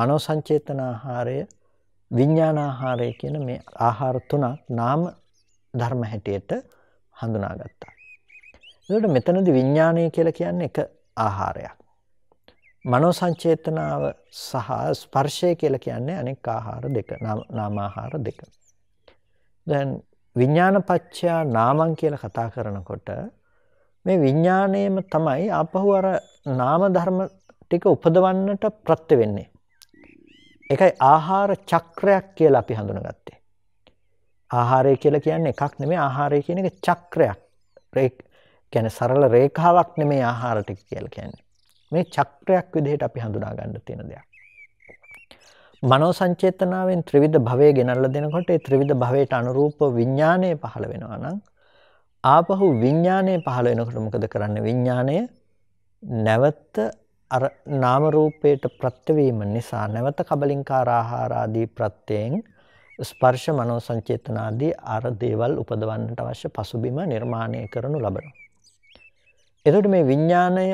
මනෝ සංචේතන ආහාරය විඥානාහාරය කියන මේ ආහාර තුනක් නාම ධර්ම හැටියට හඳුනාගත්තා. එතකොට මෙතනදි විඥානය කියලා කියන්නේ එක ආහාරයක්. මනෝ සංචේතනාව සහ ස්පර්ශය කියලා කියන්නේ අනෙක් ආහාර දෙක නාම ආහාර දෙක. දැන් විඥානපච්චයා නාමං කියලා කතා කරනකොට මේ විඥාණයම තමයි ආපහු අර නාම ධර්ම ටික උපදවන්නට ප්‍රත්‍ය වෙන්නේ. ඒකයි ආහාර චක්‍රයක් කියලා අපි හඳුනගත්තේ. ආහාරය කියලා කියන්නේ එකක් නෙමෙයි ආහාරය කියන එක චක්‍රයක්. රේක් කියන්නේ සරල රේඛාවක් නෙමෙයි ආහාර ටික කියලා කියන්නේ. මේ චක්‍රයක් විදිහට අපි හඳුනා ගන්න තියෙන දෙයක්. මනෝ සංචේතනාවෙන් ත්‍රිවිධ භවය ගෙනල්ලා දෙනකොට ඒ ත්‍රිවිධ භවයට අනුරූප විඥානය පහළ වෙනවා නම් ආපහු විඥානය පහළ වෙනකොට මොකද කරන්නේ? විඥානය නැවත අර නාම රූපයට ප්‍රත්‍යවීම නිසා නැවත කබලින්කාර ආහාර ආදී ප්‍රත්‍යයෙන් ස්පර්ශ මනෝ සංචේතන ආදී අර දේවල් උපදවන්නට අවශ්‍ය පසුබිම නිර්මාණය කරනු ලබනවා. එතකොට මේ විඥාණය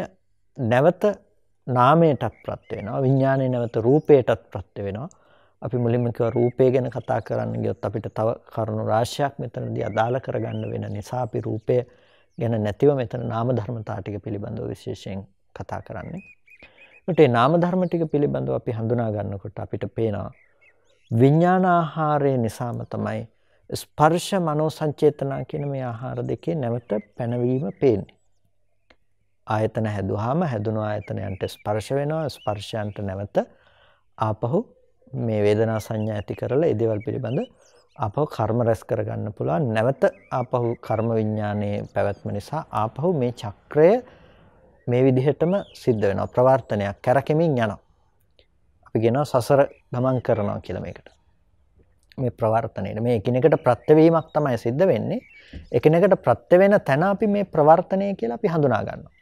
නැවත නාමයටත් ප්‍රත්‍ය වෙනවා. විඥාණය නැවත රූපයටත් ප්‍රත්‍ය වෙනවා. අපි මුලින්ම කිව්වා රූපය ගැන කතා කරන්න ගියොත් අපිට තව කරුණු රාශියක් මෙතනදී අදාළ කරගන්න වෙන නිසා අපි රූපය ගැන නැතිව මෙතන නාම ධර්මතා ටික පිළිබඳව විශේෂයෙන් කතා කරන්නේ. ඒකට ඒ නාම ධර්ම ටික පිළිබඳව අපි හඳුනා ගන්නකොට අපිට පේනවා විඥානාහාරය නිසාම තමයි ස්පර්ශ මනෝ සංචේතනා කියන මේ ආහාර දෙකේ නැවත පැනවීම පේන්නේ. ආයතන හැදුවාම හැදුණු ආයතනයන්ට ස්පර්ශ වෙනවා ස්පර්ශයන්ට නැවත ආපහු මේ වේදනා සංඥා ඇති කරලා ඒ දේවල් පිළිබඳ ආපහු කර්ම රැස් කරගන්න පුළුවන් නැවත ආපහු කර්ම විඥානයේ පැවැත්ම නිසා ආපහු මේ චක්‍රය මේ විදිහටම සිද්ධ වෙනවා ප්‍රවර්තනයක් කැරකෙමින් යනවා. අපි කියනවා සසර ගමන් කරනවා කියලා මේකට. මේ ප්‍රවර්තනයේ මේ එකිනෙකට ප්‍රත්‍යවීමක් තමයි සිද්ධ වෙන්නේ. එකිනෙකට ප්‍රත්‍ය වෙන තැන අපි මේ ප්‍රවර්තනය කියලා අපි හඳුනා ගන්නවා.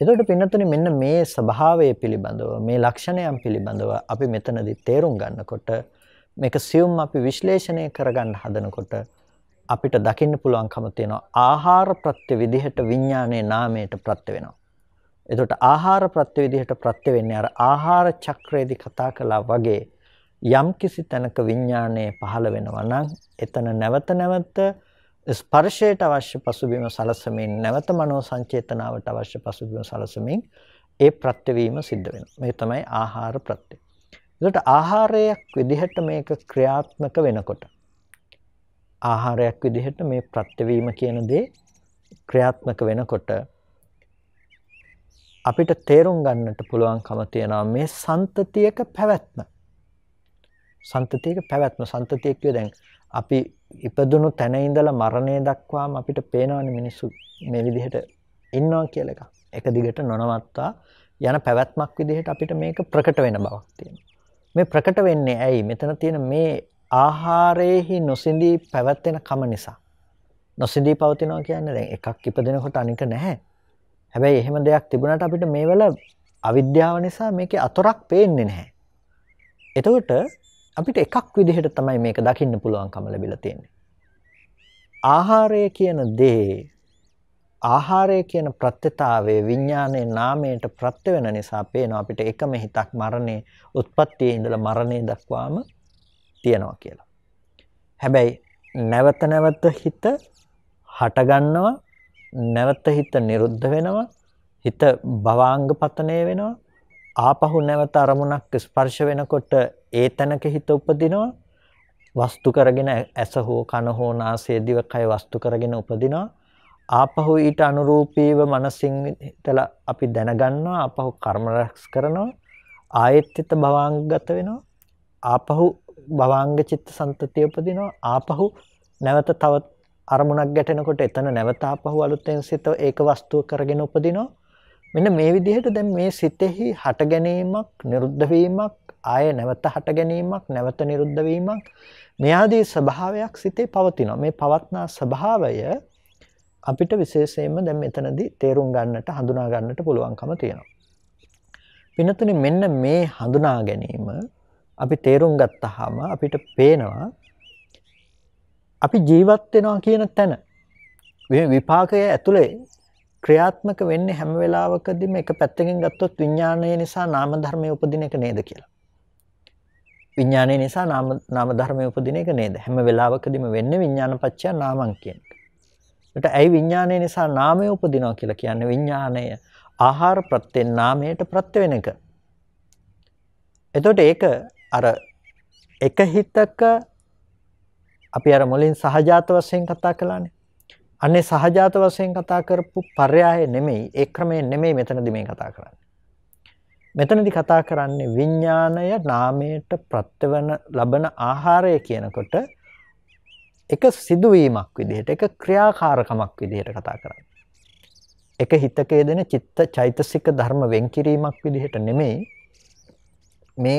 එතකොට පින්නතුනි මෙන්න මේ ස්වභාවය පිළිබඳව මේ ලක්ෂණයන් පිළිබඳව අපි මෙතනදී තේරුම් ගන්නකොට මේක සියුම් අපි විශ්ලේෂණය කරගන්න හදනකොට අපිට දකින්න පුළුවන්කම තියෙනවා ආහාර ප්‍රත්‍ය විදිහට විඥානයේ නාමයට ප්‍රත්‍ය වෙනවා. එතකොට ආහාර ප්‍රත්‍ය විදිහට ප්‍රත්‍ය වෙන්නේ අර ආහාර චක්‍රයේදී කතා කළා වගේ යම් කිසි තැනක විඥාණය පහළ වෙනවා නම් එතන නැවත නැවත ස්පර්ශයට අවශ්‍ය පසුබිම සලසමින් නැවත මනෝ සංචේතනාවට අවශ්‍ය පසුබිම සලසමින් ඒ ප්‍රත්‍යවීම සිද්ධ වෙනවා. මේ තමයි ආහාර ප්‍රත්‍ය. එතකොට ආහාරයක් විදිහට මේක ක්‍රියාත්මක වෙනකොට ආහාරයක් විදිහට මේ ප්‍රත්‍යවීම කියන දේ ක්‍රියාත්මක වෙනකොට අපිට තේරුම් ගන්නට පුළුවන්කම තියෙනවා මේ සන්තතියක පැවැත්ම. සන්තතියක පැවැත්ම සන්තතිය කියුවේ දැන් අපි ඉපදුණු තැන ඉඳලා මරණය දක්වාම අපිට පේනවනේ මිනිස්සු මේ විදිහට ඉන්නවා කියලා එකක්. එක දිගට නොනවත්තා යන පැවැත්මක් විදිහට අපිට මේක ප්‍රකට වෙන බවක් තියෙනවා. මේ ප්‍රකට වෙන්නේ ඇයි? මෙතන තියෙන මේ ආහාරයේහි නොසිඳී පැවැත්වෙන කම නිසා. නොසිඳී පවතිනවා කියන්නේ දැන් එකක් ඉපදෙනකොට අනික නැහැ. හැබැයි එහෙම දෙයක් තිබුණට අපිට මේ වල අවිද්‍යාව නිසා මේක අතොරක් පේන්නේ නැහැ. එතකොට අපිට එකක් විදිහට තමයි මේක දකින්න පුළුවන්කම ලැබිලා තියෙන්නේ. ආහාරය කියන දේ ආහාරය කියන ප්‍රත්‍යතාවයේ විඥානයේ නාමයට ප්‍රත්‍ය වෙන නිසා පේනවා අපිට එකම හිතක් මරණේ උත්පත්තියේ ඉඳලා මරණය දක්වාම තියෙනවා කියලා. හැබැයි නැවත නැවත හිත හටගන්නවා නැවත හිත නිරුද්ධ වෙනවා හිත භවාංග පතණය වෙනවා ආපහු නැවත අරමුණක් ස්පර්ශ වෙනකොට ඒ තැනක හිත උපදිනවා වස්තු කරගෙන ඇස හෝ කන හෝ නාසය දිව කය වස්තු කරගෙන උපදිනවා ආපහු ඊට අනුරූපීව මනසින් හිතලා අපි දැනගන්නවා ආපහු කර්ම රැස් කරනවා ආයෙත් හිත භවාංගගත වෙනවා ආපහු භවාංග චිත්ත සම්පතිය උපදිනවා ආපහු නැවත තවත් අරමුණක් ගැටෙනකොට එතන නැවත ආපහු අලුතෙන් සිත ඒක වස්තුව කරගෙන උපදිනවා. මෙන්න මේ විදිහට දැන් මේ සිතෙහි හට ගැනීමක්, නිරුද්ධ වීමක්, ආය නැවත හට ගැනීමක්, නැවත නිරුද්ධ වීමක් මේ ආදී ස්වභාවයක් සිතේ පවතිනවා. මේ පවත්නා ස්වභාවය අපිට විශේෂයෙන්ම දැන් මෙතනදී තේරුම් ගන්නට, හඳුනා ගන්නට පුළුවන්කම තියෙනවා. පින්නතුනි මෙන්න මේ හඳුනා ගැනීම අපි තේරුම් ගත්තාම අපිට පේනවා අපි ජීවත් වෙනවා කියන තැන මේ විපාකය ඇතුලේ ක්‍රියාත්මක වෙන්නේ හැම වෙලාවකදීම එක පැත්තකින් ගත්තොත් විඥානය නිසා නාම ධර්මයේ උපදින එක නේද කියලා. විඥානය නිසා නාම නාම ධර්මයේ උපදින එක නේද? හැම වෙලාවකදීම වෙන්නේ විඥානපච්චය නාමං කියන එක. ඒට ඇයි විඥානය නිසා නාමය උපදිනවා කියලා කියන්නේ විඥානය ආහාර ප්‍රත්‍යෙන් නාමයට ප්‍රත්‍ය වෙන එක. එතකොට ඒක අර එක හිතක අපි අර මුලින් සහජාත වශයෙන් කතා කළානේ. අන්නේ සහජාත වශයෙන් කතා කරපු පర్యాయය නෙමෙයි, ඒ ක්‍රමය නෙමෙයි මෙතනදී මේ කතා කරන්නේ. මෙතනදී කතා කරන්නේ විඥාණය නාමයට ප්‍රත්‍යවන ලබන ආහාරය කියනකොට එක සිදුවීමක් විදිහට, එක ක්‍රියාකාරකමක් විදිහට කතා කරන්නේ. එක හිතකයේ දෙන චිත්ත චෛතසික ධර්ම වෙන්කිරීමක් විදිහට නෙමෙයි මේ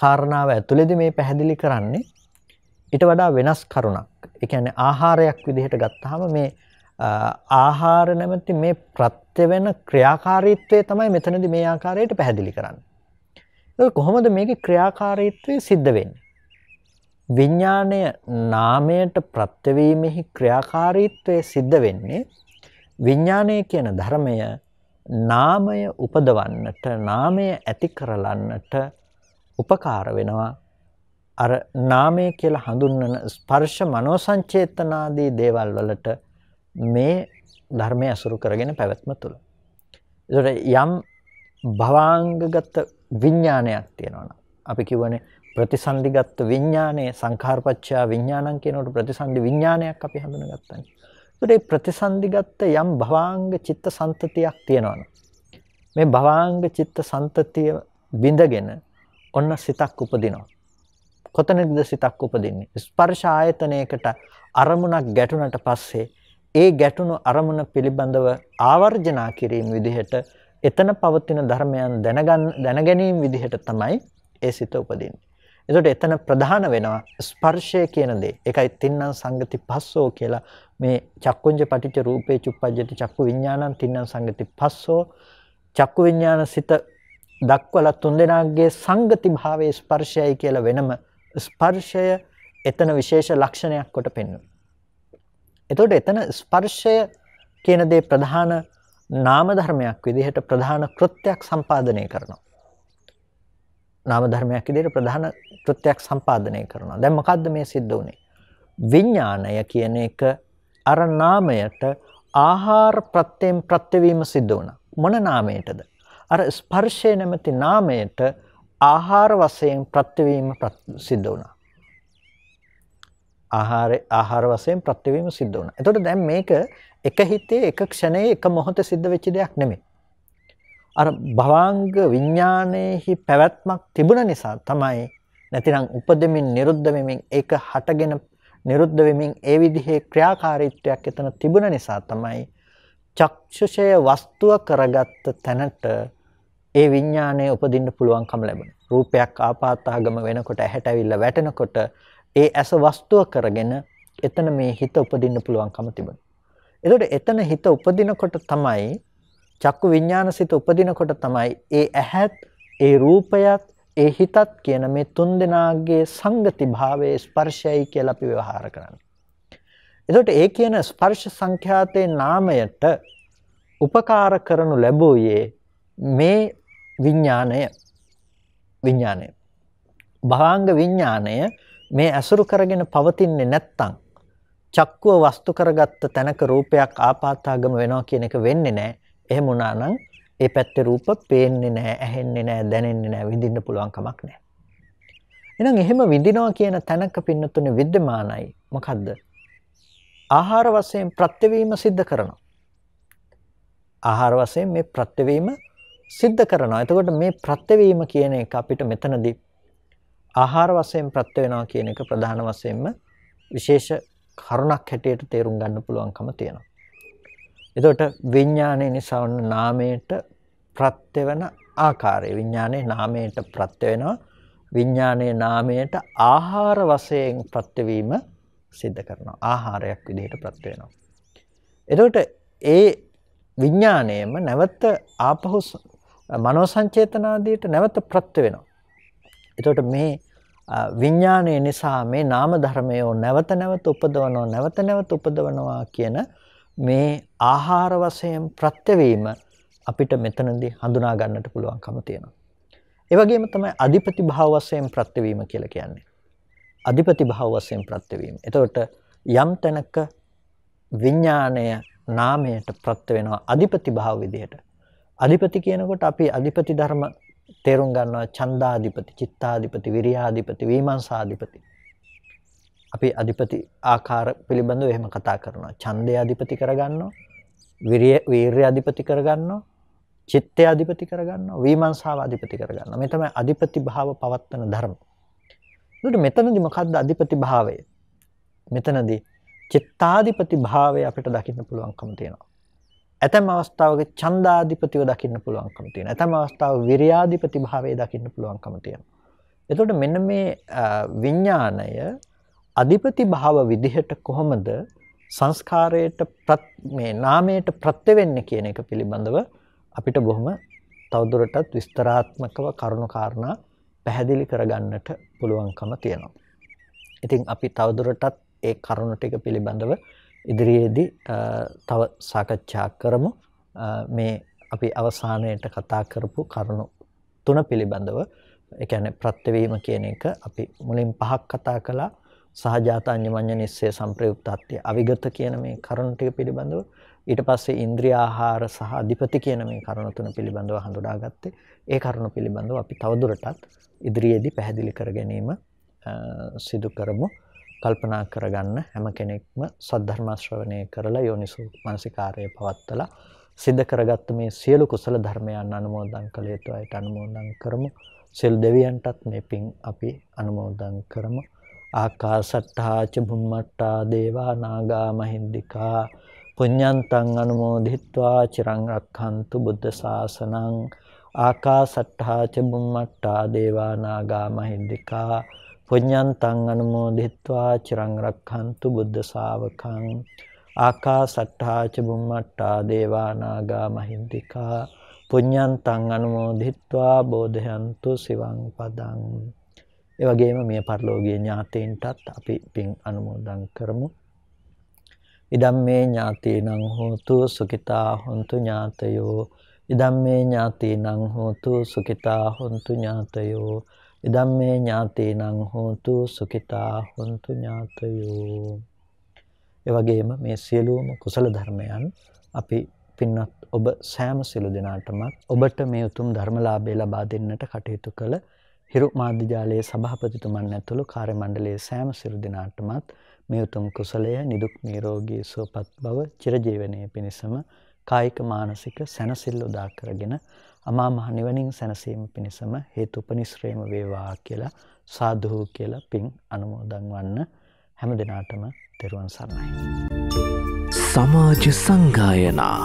කාරණාව ඇතුළේදී මේ පැහැදිලි කරන්නේ ඊට වඩා වෙනස් කරුණක්. ඒ කියන්නේ ආහාරයක් විදිහට ගත්තාම මේ ආහාර නැමැති මේ ප්‍රත්‍ය වෙන ක්‍රියාකාරීත්වය තමයි මෙතනදී මේ ආකාරයට පැහැදිලි කරන්නේ. ඒක කොහොමද මේකේ ක්‍රියාකාරීත්වය සිද්ධ වෙන්නේ? විඥාණය නාමයට ප්‍රත්‍යවීමෙහි ක්‍රියාකාරීත්වය සිද්ධ වෙන්නේ විඥාණය කියන ධර්මය නාමය උපදවන්නට නාමය ඇති කරලන්නට උපකාර වෙනවා අර නාමය කියලා හඳුන්වන ස්පර්ශ මනෝ සංචේතනාදී දේවල් වලට මේ ධර්මය අසුරු කරගෙන පැවැත්ම තුල. ඒතකොට යම් භවාංගගත විඥානයක් තියෙනවා අපි කියවනේ ප්‍රතිසන්දිගත් විඥානයේ සංඛාරපච්චා විඥානං කියනකොට ප්‍රතිසන්දි විඥානයක් අපි හඳුනගත්තානේ. ඒතකොට මේ ප්‍රතිසන්දිගත් යම් භවාංග චිත්ත සන්තතියක් තියෙනවනේ. මේ භවාංග චිත්ත සන්තතිය බිඳගෙන ඔන්න සිතක් උපදිනවා. කොතනද සිතක් උපදින්නේ ස්පර්ශ ආයතනයකට අරමුණක් ගැටුණට පස්සේ ඒ ගැටුණු අරමුණ පිළිබඳව ආවර්ජනා කිරීම විදිහට එතන පවතින ධර්මයන් දැනගන්න දැනගැනීම විදිහට තමයි ඒ සිත උපදින්නේ. එතකොට එතන ප්‍රධාන වෙනවා ස්පර්ශය කියන දේ. ඒකයි තින්නම් සංගති පස්සෝ කියලා මේ චක්කුංජ පටිච්ච රූපේ චුප්පජ්ජති චක්කු විඥානං තින්නම් සංගති පස්සෝ චක්කු විඥාන සිත දක්වලා තුන්දෙනාගේ සංගති භාවයේ ස්පර්ශයයි කියලා වෙනම ස්පර්ශය එතන විශේෂ ලක්ෂණයක් කොට පෙන්වනවා. එතකොට එතන ස්පර්ශය කියන දේ ප්‍රධාන නාම ධර්මයක් විදිහට ප්‍රධාන කෘත්‍යයක් සම්පාදනය කරනවා. නාම ධර්මයක් විදිහට ප්‍රධාන කෘත්‍යයක් සම්පාදනය කරනවා. දැන් මොකද්ද මේ සිද්ධ වුනේ? විඥාණය කියන එක අර නාමයට ආහාර ප්‍රත්‍යයෙන් ප්‍රත්‍යවීම සිද්ධ වුණා. මොන නාමයටද? අර ස්පර්ශය නැමැති නාමයට ආහාර වශයෙන් ප්‍රත්‍යවීම සිද්ධ වුණා. ආහාර ආහාර වශයෙන් ප්‍රත්‍යවීම සිද්ධ වුණා. එතකොට දැන් මේක එක හිතේ එක ක්ෂණයේ එක මොහොතේ සිද්ධ වෙච්ච දෙයක් නෙමෙයි. අර භවංග විඥානයේහි පැවැත්මක් තිබුණ නිසා තමයි නැතිනම් උපදෙමින් නිරුද්ධ වෙමින් ඒක හටගෙන නිරුද්ධ වෙමින් ඒ විදිහේ ක්‍රියාකාරීත්වයක් එතන තිබුණ නිසා තමයි චක්ෂුෂය වස්තුව කරගත්ත තැනට ඒ විඥානය උපදින්න පුළුවන්කම ලැබෙන. රූපයක් ආපාතාගම වෙනකොට ඇහැට ඇවිල්ලා වැටෙනකොට ඒ ඇස වස්තුව කරගෙන එතන මේ හිත උපදින්න පුළුවන්කම තිබෙනවා. එතකොට එතන හිත උපදිනකොට තමයි චක්කු විඥානසිත උපදිනකොට තමයි ඒ ඇහත් ඒ රූපයත් ඒ හිතත් කියන මේ තුන් දෙනාගේ සංගති භාවයේ ස්පර්ශයයි කියලා අපි ව්‍යවහාර කරන්නේ. එතකොට ඒ කියන ස්පර්ශ සංඛ්‍යාතේ නාමයට උපකාර කරනු ලැබුවේ මේ විඤ්ඥානය විඤ්ඥානය. භාංග විඤ්ඥානය මේ ඇසුරු කරගෙන පවතින්නේ නැත්තං. චක්කුව වස්තු කරගත්ත තැනක රූපයක් ආපාතාගම වෙනවා කියන එක වෙන්නේ නෑ එහෙම වුණානම් ඒ පැත්තේ රූප පේන්නේ නෑ ඇහෙන්නේ නෑ දැනෙන්නේ නෑ විඳින්න පුළුවන් කමක් නෑ. එහෙනම් එහෙම විඳිනවා කියන තැනක පින්නතුනේ विद्यමානයි. මොකද්ද? ආහාර වශයෙන් ප්‍රත්‍යවීම සිද්ධ කරනවා. ආහාර වශයෙන් මේ ප්‍රත්‍යවීම සිද්ධ කරනවා. එතකොට මේ ප්‍රත්‍යවීම කියන එක අපිට මෙතනදී ආහාර වශයෙන් ප්‍රත්‍ය වෙනවා කියන එක ප්‍රධාන වශයෙන්ම විශේෂ කරුණක් හැටියට තේරුම් ගන්න පුළුවන්කම තියෙනවා. එතකොට විඥානයේ නිසා වන නාමයට ප්‍රත්‍ය වෙන ආකාරය විඥානයේ නාමයට ප්‍රත්‍ය වෙනවා. විඥානයේ නාමයට ආහාර වශයෙන් ප්‍රත්‍යවීම සිද්ධ කරනවා. ආහාරයක් විදිහට ප්‍රත්‍ය වෙනවා. එතකොට ඒ විඥාණයම නැවත ආපහු මනෝ සංචේතනාදීට නැවත ප්‍රත්‍ය වෙනවා. එතකොට මේ විඥානය නිසා මේ නාම ධර්මය නැවත නැවත උපදවනවා නැවත නැවත උපදවනවා කියන මේ ආහාර වශයෙන් ප්‍රත්‍යවීම අපිට මෙතනදී හඳුනා ගන්නට පුළුවන්කම තියෙනවා. ඒ වගේම තමයි අධිපති භාව වශයෙන් ප්‍රත්‍යවීම කියලා කියන්නේ. අධිපති භාව වශයෙන් ප්‍රත්‍යවීම. එතකොට යම් තැනක විඥාණය නාමයට ප්‍රත්‍ය වෙනවා අධිපති භාව විදිහට. අධිපති කියනකොට අපි අධිපති ධර්ම තේරුම් ගන්නවා චන්දාධිපති, චිත්තාධිපති, විරියාධිපති, විමර්ශාධිපති. අපි අධිපති ආකාර පිළිබඳව එහෙම කතා කරනවා. ඡන්දය අධිපති කරගන්නවා. විරිය වීරය අධිපති කරගන්නවා. චිත්තය අධිපති කරගන්නවා. විමර්ශාව අධිපති කරගන්නවා. මේ තමයි අධිපති භාව පවත්වන ධර්ම. එතකොට මෙතනදී මොකද්ද අධිපති භාවය? මෙතනදී චිත්තාධිපති භාවය අපිට දකින්න පුළුවන්කම තියෙනවා. ඇතැම් අවස්ථාවක ඡන්දාධිපතිව දකින්න පුළුවන්කම තියෙනවා. ඇතැම් අවස්ථාව විරියාධිපති භාවයේ දකින්න පුළුවන්කම තියෙනවා. එතකොට මෙන්න මේ විඥාණය අධිපති භාව විදිහට කොහොමද සංස්කාරයට මේ නාමයට ප්‍රත්‍ය වෙන්නේ කියන එක පිළිබඳව අපිට බොහොම තවදුරටත් විස්තරාත්මකව කරුණු කාරණා පැහැදිලි කරගන්නට පුළුවන්කම තියෙනවා. ඉතින් අපි තවදුරටත් ඒ කරුණු ටික පිළිබඳව ඉදිරියේදී තව සාකච්ඡා කරමු මේ අපි අවසානයට කතා කරපු කරුණු තුන පිළිබඳව ඒ කියන්නේ ප්‍රත්‍යවේම කියන එක අපි මුලින් පහක් කතා කළා සහජාතඤ්ඤමඤ්ඤ නිස්සේ සංප්‍රයුක්තාත්‍ය අවිගත කියන මේ කරුණ ටික පිළිබඳව ඊට පස්සේ ඉන්ද්‍රිය ආහාර සහ අධිපති කියන මේ කරුණ තුන පිළිබඳව හඳුනාගත්තේ ඒ කරුණ පිළිබඳව අපි තවදුරටත් ඉදිරියේදී පැහැදිලි කර ගැනීම සිදු කරමු. කල්පනා කරගන්න හැම කෙනෙක්ම සද්ධර්ම ශ්‍රවණය කරලා යෝනිසෝ මනසිකාර්යය පවත්තලා සිද්ධ කරගත්ත මේ සියලු කුසල ධර්මයන් අනුමෝදන් කළ යුතු අයට අනුමෝදන් කරමු. සියලු දෙවියන්ටත් මේ පින් අපි අනුමෝදන් කරමු. ආකාසට්ඨා ච බුම්මට්ටා දේවා නාගා මහින්దికා පුඤ්ඤන්තං අනුමෝදිත්වා චිරං රක්ඛන්තු බුද්ධ ශාසනං ආකාසට්ඨා ච බුම්මට්ටා දේවා නාගා මහින්దికා පුඤ්ඤන්තං අනුමෝදිත්වා චිරං රක්ඛන්තු බුද්ධ ශාවකං ආකාසට්ඨා ච බුම්මට්ඨා දේවා නාග මහින්దికා පුඤ්ඤන්තං අනුමෝදිත්වා බෝධයන්තු සිවං පදං ඒ වගේම මිය පරලෝකීය ඥාතීන්ටත් අපි පින් අනුමෝදන් කරමු. ඉදම්මේ ඥාතීනං හෝතු සුඛිතා හොන්තු ඥාතයෝ. ඉදම්මේ ඥාතීනං හෝතු සුඛිතා හොන්තු ඥාතයෝ. ඉදම්මේ ඥාතේනං හෝතු සුඛිතා හොන්තු ඥාතයෝ ඒ වගේම මේ සියලුම කුසල ධර්මයන් අපි පින්වත් ඔබ සෑම සිළු දිනාටම ඔබට මේ උතුම් ධර්මලාභය ලබා දෙන්නට කටයුතු කළ හිරු මාධ්‍ය ජාලයේ සභාපතිතුමන් ඇතුළු කාර්ය මණ්ඩලයේ සෑම සිළු දිනාටමත් මේ උතුම් කුසලය නිදුක් නිරෝගී සුවපත් බව චිරජීවනයේ පිණසම කායික මානසික සැනසෙල්ල උදා කරගෙන අමා මහ නිවනින් සැනසීම පිණිසම හේතු උපනිශ්‍රේම වේවා කියලා සාදු කියලා පින් අනුමෝදන් වන්න හැම දිනාටම තෙරුවන් සරණයි. සමාජ සංගායනා